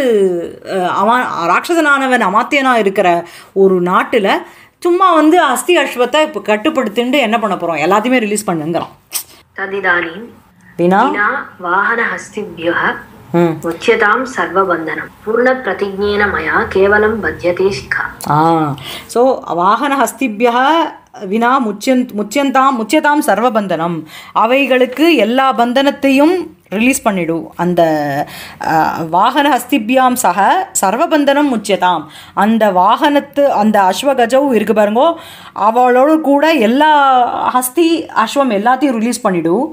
அவன் ராட்சசனானவன் அமாத்தியனாக இருக்கிற ஒரு நாட்டில் சும்மா வந்து அஸ்தி அஸ்வத்தை இப்போ கட்டுப்படுத்திட்டு என்ன பண்ண போகிறோம் எல்லாத்தையுமே ரிலீஸ் பண்ணுங்கிறான் ததிதானி வினா வாகன முச்சியதாம் சர்வபந்தனம் பூர்ண பிரதிஜேன மயா கேவலம் பத்தியதே சிகா ஸோ வாகனஹஸ்திபியா வினா முச்சியந் முச்சியந்தாம் முச்சியதாம் சர்வபந்தனம் அவைகளுக்கு எல்லா பந்தனத்தையும் ரிலீஸ் பண்ணிடு அந்த வாகன ஹஸ்திபியாம் சக சர்வபந்தனம் முச்சியதாம் அந்த வாகனத்து அந்த அஸ்வகஜவும் இருக்கு பாருங்கோ அவளோடு கூட எல்லா ஹஸ்தி அஸ்வம் எல்லாத்தையும் ரிலீஸ் பண்ணிடும்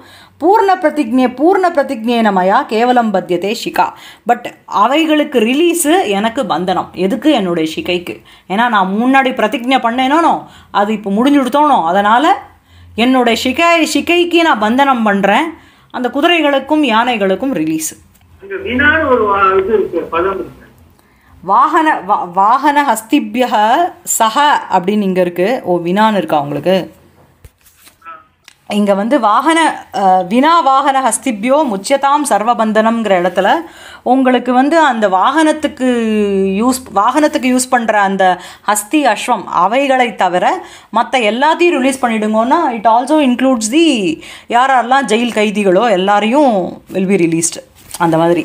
பூர்ண பிரதிஜை பூர்ண பிரதிஜேனமயா கேவலம் பத்தியதே ஷிகா பட் அவைகளுக்கு ரிலீஸு எனக்கு பந்தனம் எதுக்கு என்னுடைய ஷிகைக்கு ஏன்னா நான் முன்னாடி பிரதிஜை பண்ணேனோ அது இப்போ முடிஞ்சுடுத்தோனோ அதனால் என்னுடைய ஷிகை ஷிகைக்கு நான் பந்தனம் பண்ணுறேன் அந்த குதிரைகளுக்கும் யானைகளுக்கும் ரிலீஸு வாகன வாகன ஹஸ்திபிய சஹ அப்படின்னு இங்கே இருக்குது ஓ வினான்னு இருக்கா உங்களுக்கு இங்கே வந்து வாகன வினா வாகன ஹஸ்திப்யோ முச்சியதாம் சர்வபந்தனம்ங்கிற இடத்துல உங்களுக்கு வந்து அந்த வாகனத்துக்கு யூஸ் வாகனத்துக்கு யூஸ் பண்ணுற அந்த ஹஸ்தி அஸ்வம் அவைகளை தவிர மற்ற எல்லாத்தையும் ரிலீஸ் பண்ணிடுங்கன்னா இட் ஆல்சோ இன்க்ளூட்ஸ் தி யாரெல்லாம் ஜெயில் கைதிகளோ எல்லாரையும் வில் பி ரிலீஸ்டு அந்த மாதிரி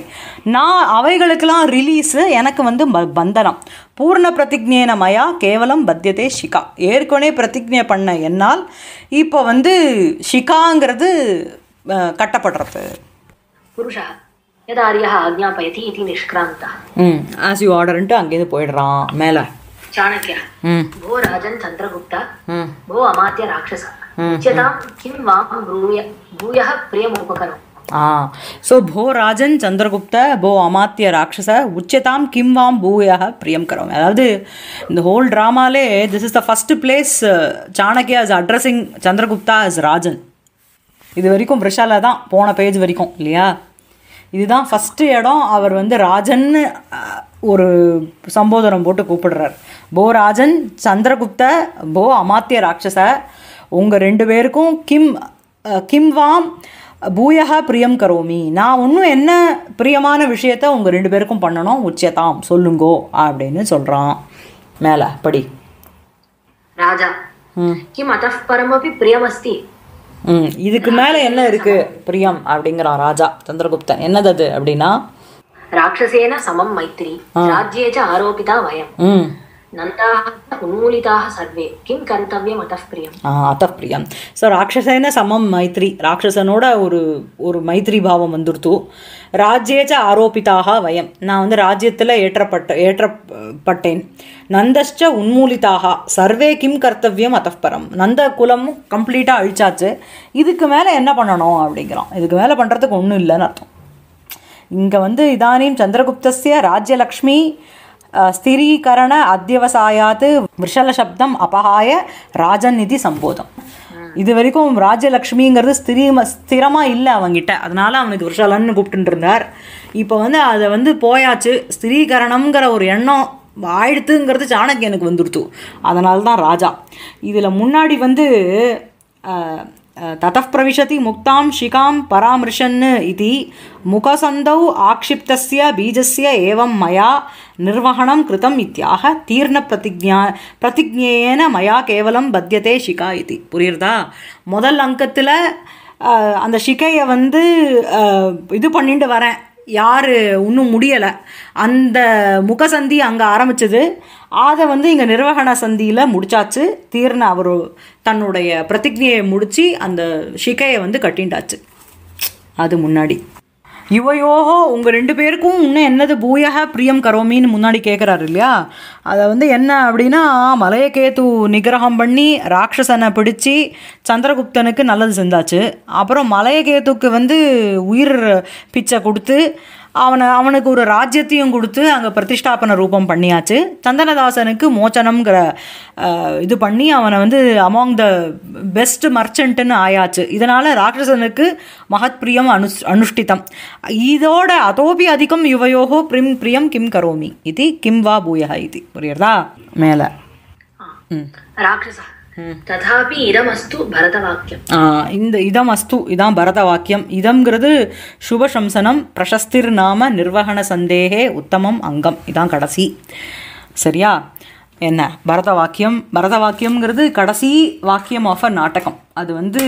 நான் அவைகளுக்கெல்லாம் ரிலீஸு எனக்கு வந்து பந்தனம் பூர்ண பிரதிஜேன மயா கேவலம் பத்தியதே ஷிகா ஏற்கனவே பிரதிஜை பண்ண என்னால் இப்போ வந்து ஷிகாங்கிறது கட்டப்படுறது புருஷா யதாரியா ம் ஆஸ் யூ ஆர்டர்ன்ட்டு அங்கேருந்து போயிடுறான் மேலே சாணக்கியா போ ராஜன் சந்திரகுப்தா போ அமாத்திய ராட்சசா நிச்சயதாம் கிம் வாம் பூய பூய பிரியமுபகரம் ஆ ஸோ போராஜன் சந்திரகுப்த போ அமாத்திய ராட்சச உச்சதாம் கிம் வாம் பூயாக பிரியம் கரோம் அதாவது இந்த ஹோல் ட்ராமாலே this is the first place Chanakya is addressing Chandragupta is ராஜன் இது வரைக்கும் பிரஷால தான் போன பேஜ் வரைக்கும் இல்லையா இதுதான் ஃபஸ்ட்டு இடம் அவர் வந்து ராஜன்னு ஒரு சம்போதனம் போட்டு கூப்பிடுறார் போ ராஜன் சந்திரகுப்த போ அமாத்திய ராட்சச உங்கள் ரெண்டு பேருக்கும் கிம் கிம்வாம் பூயா பிரியம் கரோமி நான் இன்னும் என்ன பிரியமான விஷயத்தை உங்கள் ரெண்டு பேருக்கும் பண்ணணும் உச்சதாம் சொல்லுங்கோ அப்படின்னு சொல்கிறான் மேலே படி ராஜா கிம் அத்தः பரமபி பிரியமஸ்தி ம் இதுக்கு மேல என்ன இருக்கு பிரியம் அப்படிங்கிறான் ராஜா சந்திரகுப்தன் என்னது அது அப்படின்னா ராட்சசேன சமம் மைத்திரி ராஜ்யேஜ ஆரோபிதா வயம் அத்தः பிரியம் ஸோ ராட்சசேன சமம் மைத்ரி ராட்சசனோட ஒரு ஒரு மைத்ரி பாவம் வந்துடுத்து ராஜ்யேச்ச ஆரோபிதாக வயம் நான் வந்து ராஜ்யத்தில் ஏற்றப்பட்ட ஏற்றப்பட்டேன் நந்தஷ்ட உன்மூலிதாக சர்வே கிம் கர்த்தவியம் அத்தப்பரம் நந்த குலமும் கம்ப்ளீட்டாக அழிச்சாச்சு இதுக்கு மேலே என்ன பண்ணணும் அப்படிங்கிறோம் இதுக்கு மேலே பண்ணுறதுக்கு ஒன்றும் இல்லைன்னு அர்த்தம் இங்கே வந்து இதானீம் சந்திரகுப்தஸ்ய ராஜ்யலக்ஷ்மி ஸ்திரீகரண அத்தியவசாயாத் விஷலசப்தம் அபகாய ராஜன் நிதி சம்போதம் இது வரைக்கும் ராஜலக்ஷ்மிங்கிறது ஸ்திரீம ஸ்திரமாக இல்லை அவங்ககிட்ட அதனால் அவனுக்கு விஷலன்னு கூப்பிட்டு இருந்தார் இப்போ வந்து அதை வந்து போயாச்சு ஸ்திரீகரணம்ங்கிற ஒரு எண்ணம் வாழ்த்துங்கிறது சாணக்கியனுக்கு வந்துடுத்து அதனால தான் ராஜா இதில் முன்னாடி வந்து ததப்பிரவிஷதி முக்தாம் ஷிகாம் பராமர்ஷன்னு இது முகசந்தௌ ஆக்ஷிப்தஸ்ய பீஜஸ்ய ஏவம் மயா நிர்வகணம் கிருத்தம் இத்தியாக தீர்ண பிரதிஜா பிரதிஜேன மயா கேவலம் பத்தியதே ஷிகா இது புரியுறதா முதல் அங்கத்தில் அந்த ஷிகையை வந்து இது பண்ணிட்டு வரேன் யார் இன்னும் முடியலை அந்த முகசந்தி அங்கே ஆரம்பித்தது அதை வந்து இங்கே நிர்வகண சந்தியில் முடித்தாச்சு தீர்ண அவர் தன்னுடைய பிரதிஜையை முடித்து அந்த ஷிகையை வந்து கட்டிண்டாச்சு அது முன்னாடி யுவையோஹோ உங்கள் ரெண்டு பேருக்கும் இன்னும் என்னது பூயக பிரியம் கரோமின்னு முன்னாடி கேட்குறாரு இல்லையா அதை வந்து என்ன அப்படின்னா மலையகேத்து நிகிரகம் பண்ணி ராட்சசனை பிடிச்சி சந்திரகுப்தனுக்கு நல்லது செஞ்சாச்சு அப்புறம் மலையகேத்துக்கு வந்து உயிர் பிச்சை கொடுத்து அவனை அவனுக்கு ஒரு ராஜ்யத்தையும் கொடுத்து அங்கே பிரதிஷ்டாபன ரூபம் பண்ணியாச்சு சந்தனதாசனுக்கு மோச்சனம்ங்கிற இது பண்ணி அவனை வந்து அமாங் த பெஸ்ட் மர்ச்சன்ட்னு ஆயாச்சு இதனால் ராட்சசனுக்கு மகத் பிரியம் அனு அனுஷ்டிதம் இதோட அதோபி அதிகம் யுவயோகோ பிரிம் பிரியம் கிம் கரோமி இது கிம் வா பூயா இது புரியுறதா மேலே ம் ராட்சசா ததாபி இதமஸ்து பரதவாக்கியம் இந்த இதமஸ்து இதான் பரதவாக்கியம் இதம்ங்கிறது சுபசம்சனம் பிரசஸ்திர் நாம நிர்வகண சந்தேகே உத்தமம் அங்கம் இதான் கடைசி சரியா என்ன பரத வாக்கியம் பரத வாக்கியம்ங்கிறது கடைசி வாக்கியம் ஆஃப் அ நாட்டகம் அது வந்து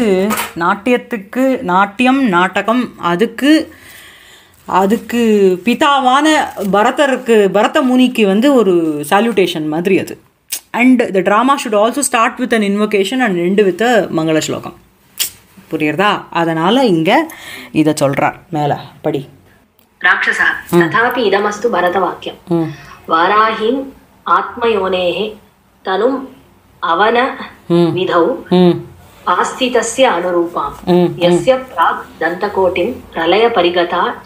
நாட்டியத்துக்கு நாட்டியம் நாட்டகம் அதுக்கு அதுக்கு பிதாவான பரதருக்கு பரத முனிக்கு வந்து ஒரு சால்யூட்டேஷன் மாதிரி அது and the drama should also start with an invocation and ரெண்டு வித் மங்கள ஸ்லோகம் புரியுறதா அதனால இங்க இதை சொல்றார் மேலே படி ராட்சசா ததாபி இதமஸ்து பரதவாக்கியம் வாராஹிம் ஆத்மயோனேஹே தனும் அவன விதௌ आस्थितस्य अनुरूपाम् mm, mm. यस्य प्राक् दन्तकोटिं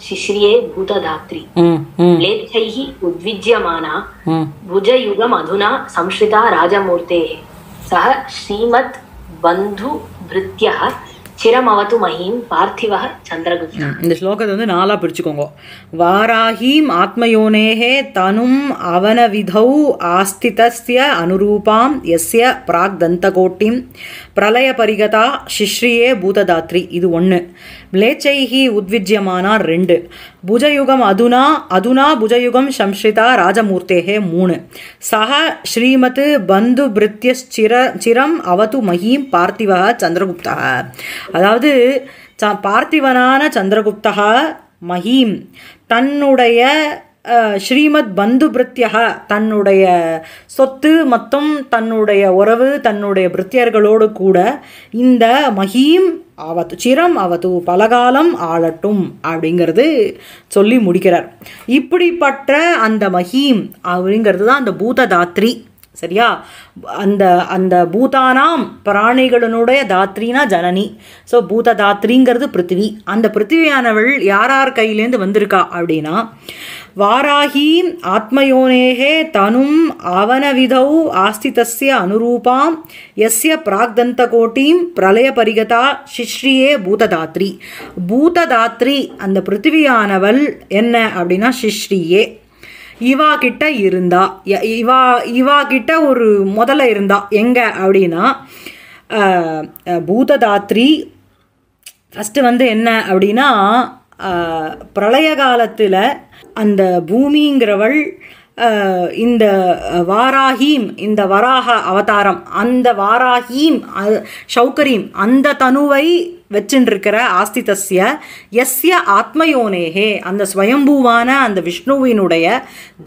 शिश्रिये भूतधात्री लेप्तैः mm, उद्विज्यमाना भुजयुगम् अधुना संश्रिता राजमूर्तेः सः श्रीमत् बन्धुभृत्यः சிரமவது மகிம் சந்திரகுப்தா இந்த ஸ்லோகத்தை வந்து நாலா பிரிச்சுக்கோங்க வாராஹீம் ஆத்மயோனேகே தனும் அவனவிதௌ ஆஸ்திதஸ்ய அனுரூபாம் எஸ்ய பிராக் தந்தகோட்டிம் பிரலய பரிகதா சிஸ்ரியே பூததாத்ரி இது ஒன்று ம்லேச்சைஹி உத்விஜ்யமானார் ரெண்டு புஜயுகம் அதுனா அதுனா புஜயுகம் சம்ஸ்ரிதா ராஜமூர்த்தேகே மூணு சஹ ஸ்ரீமத் பந்து பிரித்யஸ்சிர சிரம் அவது மகீம் பார்த்திவா சந்திரகுப்தா அதாவது பார்த்திவனான சந்திரகுப்தா மகீம் தன்னுடைய ஸ்ரீமத் பந்து பிரித்யா தன்னுடைய சொத்து மற்றும் தன்னுடைய உறவு தன்னுடைய பிரத்தியர்களோடு கூட இந்த மகீம் ஆவத்து சிரம் ஆவத்து பலகாலம் ஆளட்டும் அப்படிங்கிறது சொல்லி முடிக்கிறார் இப்படிப்பட்ட அந்த மகீம் அப்படிங்கிறது தான் அந்த பூததாத்ரி சரியா அந்த அந்த பூதானாம் பிராணிகளினுடைய தாத்ரினா ஜனனி ஸோ பூத தாத்ரிங்கிறது பிருத்திவி அந்த பிருத்திவியானவள் யார் யார் கையிலேருந்து வந்திருக்கா அப்படின்னா வாராகீம் ஆத்மயோனேகே தனும் அவனவிதௌ ஆஸ்திதஸ்ய அனுரூபாம் எஸ்ய பிராக்தந்தகோட்டீம் பரிகதா சிஸ்ரீயே பூததாத்ரி பூததாத்ரி அந்த பிருத்திவியானவள் என்ன அப்படின்னா சிஸ்ரீயே இவா கிட்ட இருந்தா இவா இவா கிட்ட ஒரு முதல்ல இருந்தா எங்க அப்படின்னா பூததாத்ரி ஃபஸ்ட்டு வந்து என்ன அப்படின்னா பிரளய காலத்தில் அந்த பூமிங்கிறவள் இந்த வாராஹீம் இந்த வராக அவதாரம் அந்த வாராஹீம் ஷௌகரீம் அந்த தனுவை வச்சுருக்கிற ஆஸ்தித்தஸ்ய எஸ்ய ஆத்மயோனேகே அந்த ஸ்வயம்பூவான அந்த விஷ்ணுவினுடைய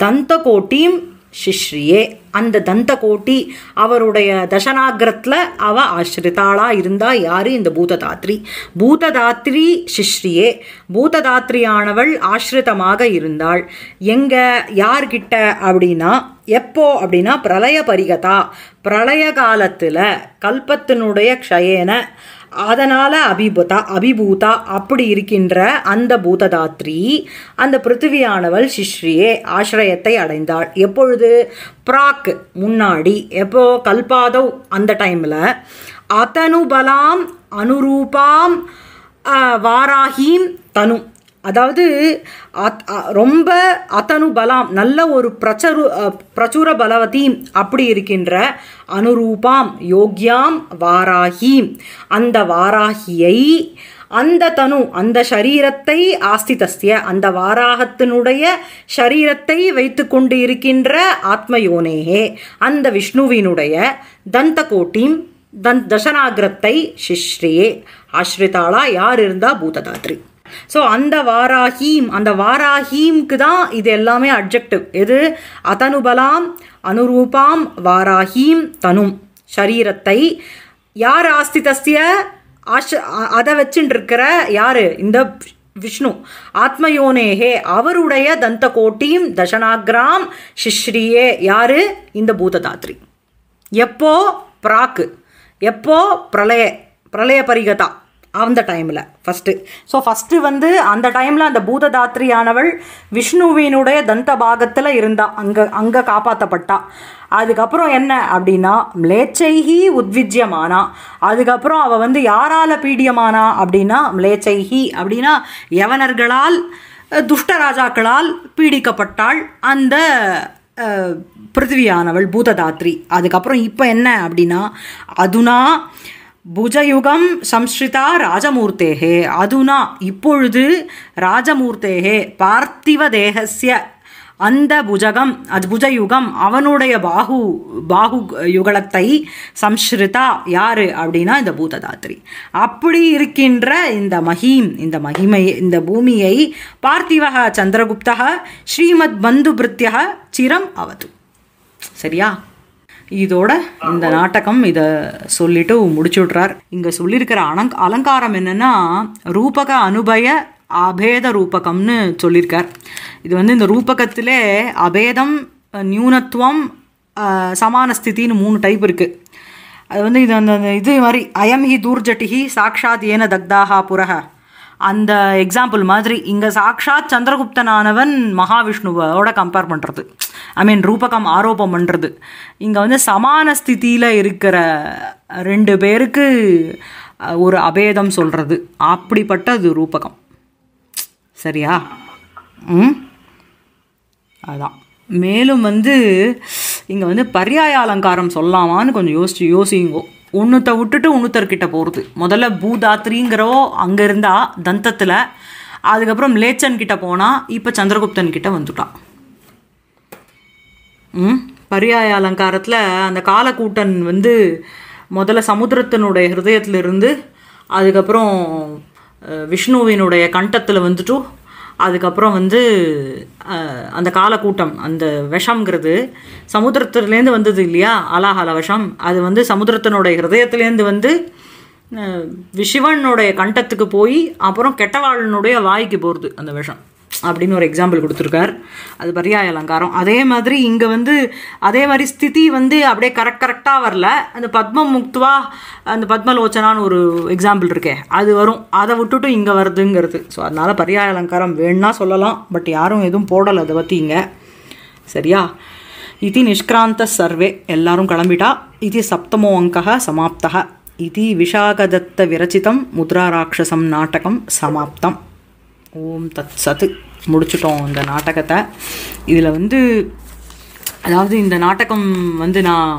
தந்த கோட்டியும் சிஷ்ரியே அந்த தந்தகோட்டி அவருடைய தசனாகிரத்தில் அவ ஆசிரித்தாளா இருந்தா யார் இந்த பூததாத்ரி பூததாத்ரி சிஷ்ரியே பூததாத்ரியானவள் ஆசிரிதமாக இருந்தாள் எங்க யார்கிட்ட அப்படின்னா எப்போ அப்படின்னா பிரளய பரிகதா பிரளய காலத்தில் கல்பத்தினுடைய க்ஷயனை அதனால் அபிபூதா அபிபூதா அப்படி இருக்கின்ற அந்த பூததாத்ரி அந்த பிருத்திவியானவள் சிஸ்ரியே ஆசிரயத்தை அடைந்தாள் எப்பொழுது பிராக் முன்னாடி எப்போ கல்பாதவ் அந்த டைமில் பலாம் அனுரூபாம் வாராகீம் தனு அதாவது அத் ரொம்ப அத்தனு பலாம் நல்ல ஒரு பிரச்சரு பிரச்சுர பலவதீம் அப்படி இருக்கின்ற அனுரூபாம் யோக்யாம் வாராகி அந்த வாராகியை அந்த தனு அந்த சரீரத்தை ஆஸ்திதஸ்திய அந்த வாராகத்தினுடைய சரீரத்தை வைத்து கொண்டு இருக்கின்ற ஆத்மயோனேயே அந்த விஷ்ணுவினுடைய தந்த கோட்டிம் தன் தசனாகிரத்தை சிஸ்ரியே ஆஸ்ரிதாளா யார் இருந்தால் பூததாத்ரி ஸோ அந்த வாராஹீம் அந்த வாராஹீம்க்கு தான் இது எல்லாமே அப்ஜெக்டிவ் எது அதனுபலாம் அனுரூபாம் வாராஹீம் தனும் சரீரத்தை யார் ஆஸ்தி தஸ்திய ஆஷ அதை வச்சுட்டுருக்கிற யார் இந்த விஷ்ணு ஆத்மயோனேகே அவருடைய தந்த கோட்டியும் தசனாகிராம் சிஸ்ரீயே யாரு இந்த பூததாத்ரி எப்போ பிராக்கு எப்போ பிரளய பிரளய பரிகதா அந்த டைமில் ஃபஸ்ட்டு ஸோ ஃபஸ்ட்டு வந்து அந்த டைமில் அந்த பூததாத்ரியானவள் விஷ்ணுவினுடைய தந்த பாகத்தில் இருந்தா அங்கே அங்கே காப்பாற்றப்பட்டா அதுக்கப்புறம் என்ன அப்படின்னா மிளேச்சைகி உத்விஜ்யமானா அதுக்கப்புறம் அவள் வந்து யாரால் பீடியமானா அப்படின்னா மிளேச்சைகி அப்படின்னா யவனர்களால் துஷ்ட ராஜாக்களால் பீடிக்கப்பட்டாள் அந்த பிருத்திவியானவள் பூததாத்ரி அதுக்கப்புறம் இப்போ என்ன அப்படின்னா அதுனா புஜயுகம் சம்ஸ்கிருதா ராஜமூர்த்தேகே அதுனா இப்பொழுது ராஜமூர்த்தேகே பார்த்திவ தேகசிய அந்த புஜகம் அது புஜயுகம் அவனுடைய பாகு பாகு யுகலத்தை சம்ஸ்ருதா யார் அப்படின்னா இந்த பூததாத்ரி அப்படி இருக்கின்ற இந்த மகிம் இந்த மகிமை இந்த பூமியை பார்த்திவக சந்திரகுப்தக ஸ்ரீமத் பந்து பிருத்தியக சிரம் அவது சரியா இதோட இந்த நாட்டகம் இதை சொல்லிட்டு முடிச்சு விட்றார் இங்கே சொல்லியிருக்கிற அலங் அலங்காரம் என்னென்னா ரூபக அனுபய அபேத ரூபகம்னு சொல்லியிருக்கார் இது வந்து இந்த ரூபகத்திலே அபேதம் நியூனத்துவம் சமான மூணு டைப் இருக்குது அது வந்து இது அந்த இது மாதிரி அயம் ஹி தூர்ஜட்டிஹி சாக்ஷாத் ஏன தக்தாகா புரக அந்த எக்ஸாம்பிள் மாதிரி இங்கே சாக்ஷாத் சந்திரகுப்தனானவன் மகாவிஷ்ணுவோட கம்பேர் பண்ணுறது ஐ மீன் ரூபகம் ஆரோபம் பண்ணுறது இங்கே வந்து சமான ஸ்திதியில் இருக்கிற ரெண்டு பேருக்கு ஒரு அபேதம் சொல்கிறது அப்படிப்பட்டது ரூபகம் சரியா ம் அதான் மேலும் வந்து இங்கே வந்து பரியாய அலங்காரம் சொல்லலாமான்னு கொஞ்சம் யோசிச்சு யோசிங்கோ ஒன்றுத்த விட்டுட்டு உண்ணுத்தர்கிட்ட போகிறது முதல்ல பூதாத்ரிங்கிறவோ அங்கே இருந்தால் தந்தத்தில் அதுக்கப்புறம் லேச்சன் கிட்ட போனால் இப்போ சந்திரகுப்தன் கிட்ட வந்துட்டான் ம் பரியாய அலங்காரத்தில் அந்த காலக்கூட்டன் வந்து முதல்ல சமுத்திரத்தினுடைய ஹிருதயத்திலிருந்து அதுக்கப்புறம் விஷ்ணுவினுடைய கண்டத்தில் வந்துட்டு அதுக்கப்புறம் வந்து அந்த காலக்கூட்டம் அந்த விஷம்ங்கிறது சமுத்திரத்துலேருந்து வந்தது இல்லையா அலாஹால விஷம் அது வந்து சமுத்திரத்தினுடைய ஹிரதயத்துலேருந்து வந்து சிவனுடைய கண்டத்துக்கு போய் அப்புறம் கெட்டவாளனுடைய வாய்க்கு போகிறது அந்த விஷம் அப்படின்னு ஒரு எக்ஸாம்பிள் கொடுத்துருக்கார் அது பரியாய அலங்காரம் அதே மாதிரி இங்கே வந்து அதே மாதிரி ஸ்திதி வந்து அப்படியே கரெக்ட் கரெக்டாக வரல அந்த பத்ம முக்துவா அந்த பத்மலோச்சனான்னு ஒரு எக்ஸாம்பிள் இருக்கே அது வரும் அதை விட்டுட்டு இங்கே வருதுங்கிறது ஸோ அதனால் பரியாய அலங்காரம் வேணும்னா சொல்லலாம் பட் யாரும் எதுவும் போடலை அதை பற்றி இங்கே சரியா இது நிஷ்கிராந்த சர்வே எல்லாரும் கிளம்பிட்டா இது சப்தமோ அங்கக சமாப்தக இது விஷாகதத்த விரச்சிதம் முத்ராராட்சசம் நாடகம் சமாப்தம் ஓம் தத் சத்து முடிச்சிட்டோம் இந்த நாடகத்தை இதில் வந்து அதாவது இந்த நாடகம் வந்து நான்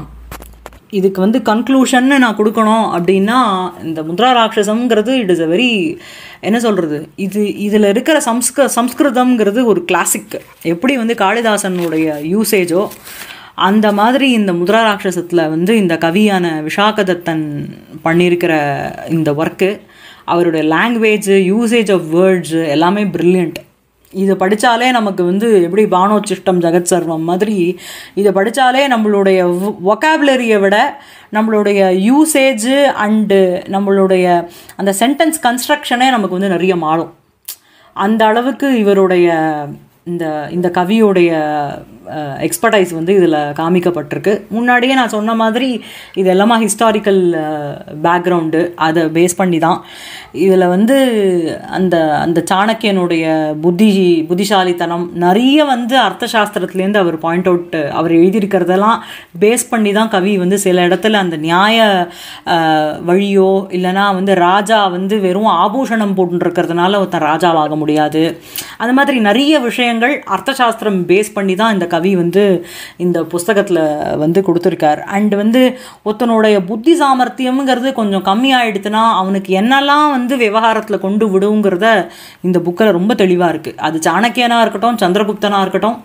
இதுக்கு வந்து கன்க்ளூஷன்னு நான் கொடுக்கணும் அப்படின்னா இந்த முத்ரா ராட்சசம்ங்கிறது இட் இஸ் அ வெரி என்ன சொல்கிறது இது இதில் இருக்கிற சம்ஸ்க சம்ஸ்கிருதம்ங்கிறது ஒரு கிளாசிக் எப்படி வந்து காளிதாசனுடைய யூசேஜோ அந்த மாதிரி இந்த முத்ரா ராட்சசத்தில் வந்து இந்த கவியான விஷாகதத்தன் பண்ணியிருக்கிற இந்த ஒர்க்கு அவருடைய லாங்குவேஜ் யூசேஜ் ஆஃப் வேர்ட்ஸு எல்லாமே ப்ரில்லியண்ட் இதை படித்தாலே நமக்கு வந்து எப்படி பானோ சிஷ்டம் ஜெகத் சர்வம் மாதிரி இதை படித்தாலே நம்மளுடைய ஒகாபுலரியை விட நம்மளுடைய யூசேஜ் அண்டு நம்மளுடைய அந்த சென்டென்ஸ் கன்ஸ்ட்ரக்ஷனே நமக்கு வந்து நிறைய மாறும் அந்த அளவுக்கு இவருடைய இந்த இந்த கவியோடைய எக்ஸ்பர்டைஸ் வந்து இதில் காமிக்கப்பட்டிருக்கு முன்னாடியே நான் சொன்ன மாதிரி இது எல்லாமே ஹிஸ்டாரிக்கல் பேக்ரவுண்டு அதை பேஸ் பண்ணி தான் இதில் வந்து அந்த அந்த சாணக்கியனுடைய புத்தி புத்திசாலித்தனம் நிறைய வந்து அர்த்த சாஸ்திரத்துலேருந்து அவர் பாயிண்ட் அவுட் அவர் எழுதியிருக்கிறதெல்லாம் பேஸ் பண்ணி தான் கவி வந்து சில இடத்துல அந்த நியாய வழியோ இல்லைனா வந்து ராஜா வந்து வெறும் ஆபூஷணம் போட்டுருக்கிறதுனால ஒருத்தன் ராஜாவாக முடியாது அந்த மாதிரி நிறைய விஷயங்கள் அர்த்த சாஸ்திரம் பேஸ் பண்ணி தான் இந்த கவி வந்து இந்த புஸ்தகத்தில் வந்து கொடுத்துருக்கார் அண்ட் வந்து ஒருத்தனுடைய புத்தி சாமர்த்தியம்ங்கிறது கொஞ்சம் கம்மியாயிடுதுன்னா அவனுக்கு என்னெல்லாம் வந்து விவகாரத்தில் கொண்டு விடுங்கிறத இந்த புக்கில் ரொம்ப தெளிவாக இருக்குது அது சாணக்கியனாக இருக்கட்டும் சந்திரகுப்தனாக இருக்கட்டும்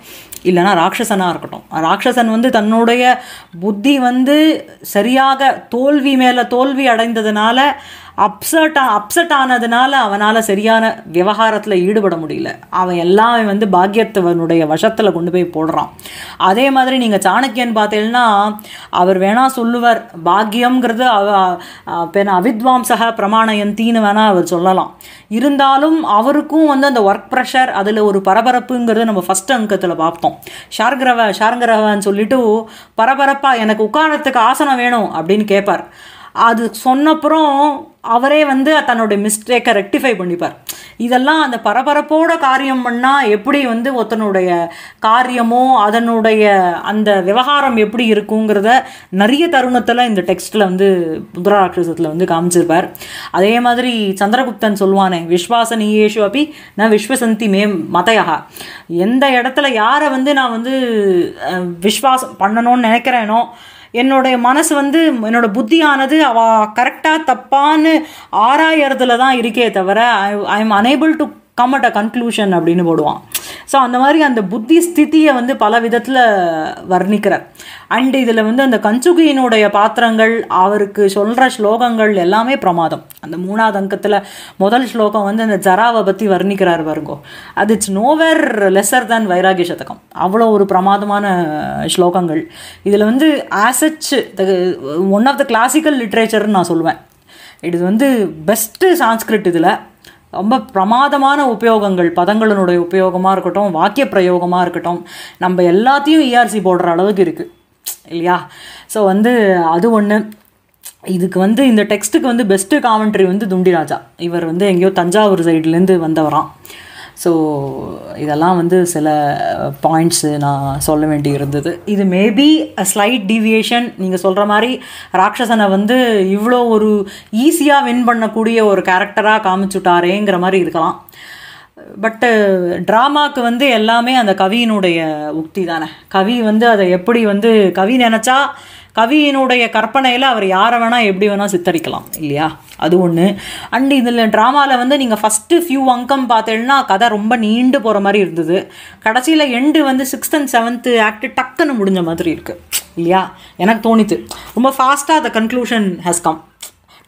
இல்லைனா ராட்சசனாக இருக்கட்டும் ராட்சசன் வந்து தன்னுடைய புத்தி வந்து சரியாக தோல்வி மேலே தோல்வி அடைந்ததுனால அப்சர்ட்டாக அப்செட் ஆனதுனால அவனால் சரியான விவகாரத்தில் ஈடுபட முடியல அவன் எல்லாமே வந்து பாக்கியத்தவனுடைய வசத்தில் கொண்டு போய் போடுறான் அதே மாதிரி நீங்கள் சாணக்கியன் பார்த்தீங்கன்னா அவர் வேணா சொல்லுவார் பாக்கியம்ங்கிறது அவ பெண் அவித்வாம்சக பிரமாணயந்தின்னு வேணால் அவர் சொல்லலாம் இருந்தாலும் அவருக்கும் வந்து அந்த ஒர்க் ப்ரெஷர் அதில் ஒரு பரபரப்புங்கிறது நம்ம ஃபஸ்ட் அங்கத்தில் பார்த்தோம் ஷார்கிரவ ஷார்கிரவன் சொல்லிட்டு பரபரப்பாக எனக்கு உட்காரத்துக்கு ஆசனம் வேணும் அப்படின்னு கேட்பார் அது சொன்னப்புறம் அவரே வந்து தன்னுடைய மிஸ்டேக்கை ரெக்டிஃபை பண்ணிப்பார் இதெல்லாம் அந்த பரபரப்போட காரியம் பண்ணால் எப்படி வந்து ஒருத்தனுடைய காரியமோ அதனுடைய அந்த விவகாரம் எப்படி இருக்குங்கிறத நிறைய தருணத்தில் இந்த டெக்ஸ்ட்டில் வந்து புத்ராட்சசத்தில் வந்து காமிச்சிருப்பார் அதே மாதிரி சந்திரகுப்தன் சொல்லுவானே விஸ்வாச நீயேஷு அப்படி நான் விஸ்வசந்தி மே மதையா எந்த இடத்துல யாரை வந்து நான் வந்து விஸ்வாசம் பண்ணணும்னு நினைக்கிறேனோ என்னுடைய மனசு வந்து என்னோட புத்தியானது அவ கரெக்டாக தப்பான்னு ஆராயறதுல தான் இருக்கே தவிர I I am enable to come to a conclusion அப்படின்னு போடுவான் ஸோ அந்த மாதிரி அந்த புத்தி ஸ்திதியை வந்து பல விதத்தில் வர்ணிக்கிறார் அண்ட் இதில் வந்து அந்த கஞ்சுகியினுடைய பாத்திரங்கள் அவருக்கு சொல்கிற ஸ்லோகங்கள் எல்லாமே பிரமாதம் அந்த மூணாவது அங்கத்தில் முதல் ஸ்லோகம் வந்து அந்த ஜராவை பற்றி வர்ணிக்கிறார் வருங்கோ அது இட்ஸ் நோவேர் லெஸர் தேன் வைராகிய சதகம் அவ்வளோ ஒரு பிரமாதமான ஸ்லோகங்கள் இதில் வந்து as such one of the classical லிட்ரேச்சர்னு நான் சொல்லுவேன் இது வந்து பெஸ்ட்டு சான்ஸ்கிரிட் இதில் ரொம்ப பிரமாதமான உபயோகங்கள் பதங்களினுடைய உபயோகமாக இருக்கட்டும் வாக்கிய பிரயோகமாக இருக்கட்டும் நம்ம எல்லாத்தையும் இஆர்சி e போடுற அளவுக்கு இருக்குது இல்லையா ஸோ வந்து அது ஒன்று இதுக்கு வந்து இந்த டெக்ஸ்ட்டுக்கு வந்து பெஸ்ட்டு காமெண்ட்ரி வந்து துண்டிராஜா இவர் வந்து எங்கேயோ தஞ்சாவூர் சைட்லேருந்து வந்தவரான் ஸோ இதெல்லாம் வந்து சில பாயிண்ட்ஸு நான் சொல்ல வேண்டி இருந்தது இது மேபி அ ஸ்லைட் டிவியேஷன் நீங்கள் சொல்கிற மாதிரி ராட்சசனை வந்து இவ்வளோ ஒரு ஈஸியாக வின் பண்ணக்கூடிய ஒரு கேரக்டராக காமிச்சுட்டாரேங்கிற மாதிரி இருக்கலாம் பட்டு ட்ராமாவுக்கு வந்து எல்லாமே அந்த கவியினுடைய உக்தி தானே கவி வந்து அதை எப்படி வந்து கவி நினச்சா கவியினுடைய கற்பனையில் அவர் யாரை வேணால் எப்படி வேணால் சித்தரிக்கலாம் இல்லையா அது ஒன்று அண்ட் இதில் ட்ராமாவில் வந்து நீங்கள் ஃபஸ்ட்டு ஃபியூ அங்கம் பார்த்தேன்னா கதை ரொம்ப நீண்டு போகிற மாதிரி இருந்தது கடைசியில் எண்டு வந்து சிக்ஸ்த் அண்ட் செவன்த்து ஆக்ட் டக்குன்னு முடிஞ்ச மாதிரி இருக்குது இல்லையா எனக்கு தோணித்து ரொம்ப ஃபாஸ்ட்டாக த கன்க்ளூஷன் ஹேஸ் கம்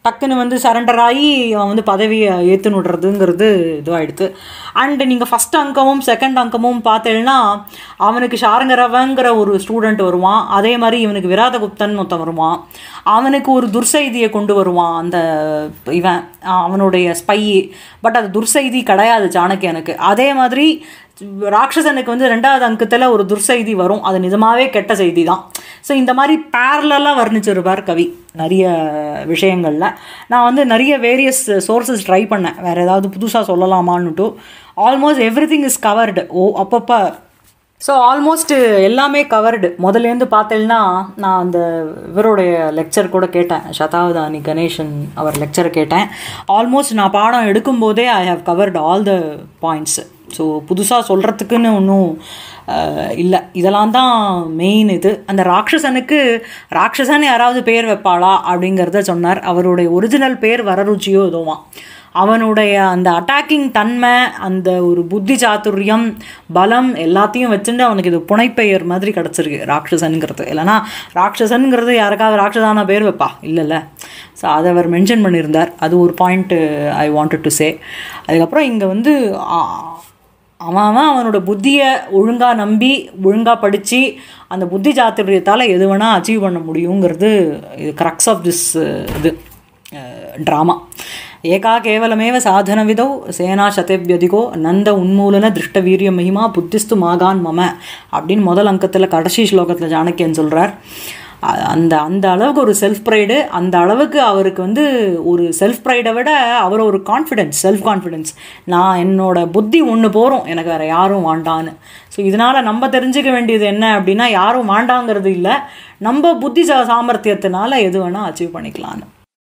டக்குன்னு வந்து சரண்டர் ஆகி அவன் வந்து பதவியை ஏற்றுன்னு விடுறதுங்கிறது இதுவாகிடுது அண்டு நீங்கள் ஃபஸ்ட் அங்கமும் செகண்ட் அங்கமும் பார்த்தேன்னா அவனுக்கு ஷாரங்கரவங்கிற ஒரு ஸ்டூடெண்ட் வருவான் அதே மாதிரி இவனுக்கு விராதகுப்தன் மொத்தம் வருவான் அவனுக்கு ஒரு துர்செய்தியை கொண்டு வருவான் அந்த இவன் அவனுடைய ஸ்பை பட் அது துர்செய்தி கிடையாது சாணக்கியனுக்கு அதே மாதிரி ராட்சசனுக்கு வந்து ரெண்டாவது அங்கத்தில் ஒரு துர்செய்தி வரும் அது நிஜமாகவே கெட்ட செய்தி தான் ஸோ இந்த மாதிரி பேரலெல்லாம் வர்ணிச்சிருப்பார் கவி நிறைய விஷயங்களில் நான் வந்து நிறைய வேரியஸ் சோர்ஸஸ் ட்ரை பண்ணேன் வேறு ஏதாவது புதுசாக சொல்லலாமான்னுட்டு almost everything is covered ஓ அப்பப்போ ஸோ ஆல்மோஸ்ட் எல்லாமே கவர்டு முதலேருந்து பார்த்தேன்னா நான் அந்த இவருடைய லெக்சர் கூட கேட்டேன் சதாவதானி கணேசன் அவர் லெக்சரை கேட்டேன் ஆல்மோஸ்ட் நான் பாடம் எடுக்கும்போதே I have covered all the points so புதுசாக சொல்கிறதுக்குன்னு ஒன்றும் இல்லை இதெல்லாம் தான் மெயின் இது அந்த ராட்சசனுக்கு ராட்சசன் யாராவது பேர் வைப்பாளா அப்படிங்கிறத சொன்னார் அவருடைய ஒரிஜினல் பேர் வரருச்சியோ எதுவும் அவனுடைய அந்த அட்டாக்கிங் தன்மை அந்த ஒரு புத்தி சாத்துரியம் பலம் எல்லாத்தையும் வச்சுட்டு அவனுக்கு இது புனைப்பெயர் மாதிரி கிடச்சிருக்கு ராட்சசனுங்கிறது இல்லைனா ராட்சசனுங்கிறது யாருக்காவது ராட்சசான பேர் வைப்பா இல்லைல்ல ஸோ அதை அவர் மென்ஷன் பண்ணியிருந்தார் அது ஒரு point I wanted to say அதுக்கப்புறம் இங்கே வந்து அவன் அவன் அவனோட புத்தியை ஒழுங்காக நம்பி ஒழுங்காக படித்து அந்த புத்தி ஜாத்திரியத்தால் எது வேணால் அச்சீவ் பண்ண முடியுங்கிறது இது க்ரக்ஸ் ஆஃப் திஸ் இது ட்ராமா uh, ஏகா கேவலமேவ சாதனவிதோ சேனா சதேபியதிகோ நந்த உன்மூலன திருஷ்ட வீரிய மகிமா புத்திஸ்து மாகான் மம அப்படின்னு முதல் அங்கத்தில் கடைசி ஸ்லோகத்தில் ஜானக்கியன் சொல்கிறார் அந்த அந்த அளவுக்கு ஒரு செல்ஃப் ப்ரைடு அந்த அளவுக்கு அவருக்கு வந்து ஒரு செல்ஃப் ப்ரைடை விட அவர் ஒரு கான்ஃபிடென்ஸ் செல்ஃப் கான்ஃபிடென்ஸ் நான் என்னோடய புத்தி ஒன்று போகிறோம் எனக்கு வேறு யாரும் வாண்டான்னு ஸோ இதனால் நம்ம தெரிஞ்சுக்க வேண்டியது என்ன அப்படின்னா யாரும் வாண்டாங்கிறது இல்லை நம்ம புத்தி சாமர்த்தியத்தினால எது வேணால் அச்சீவ் பண்ணிக்கலான்னு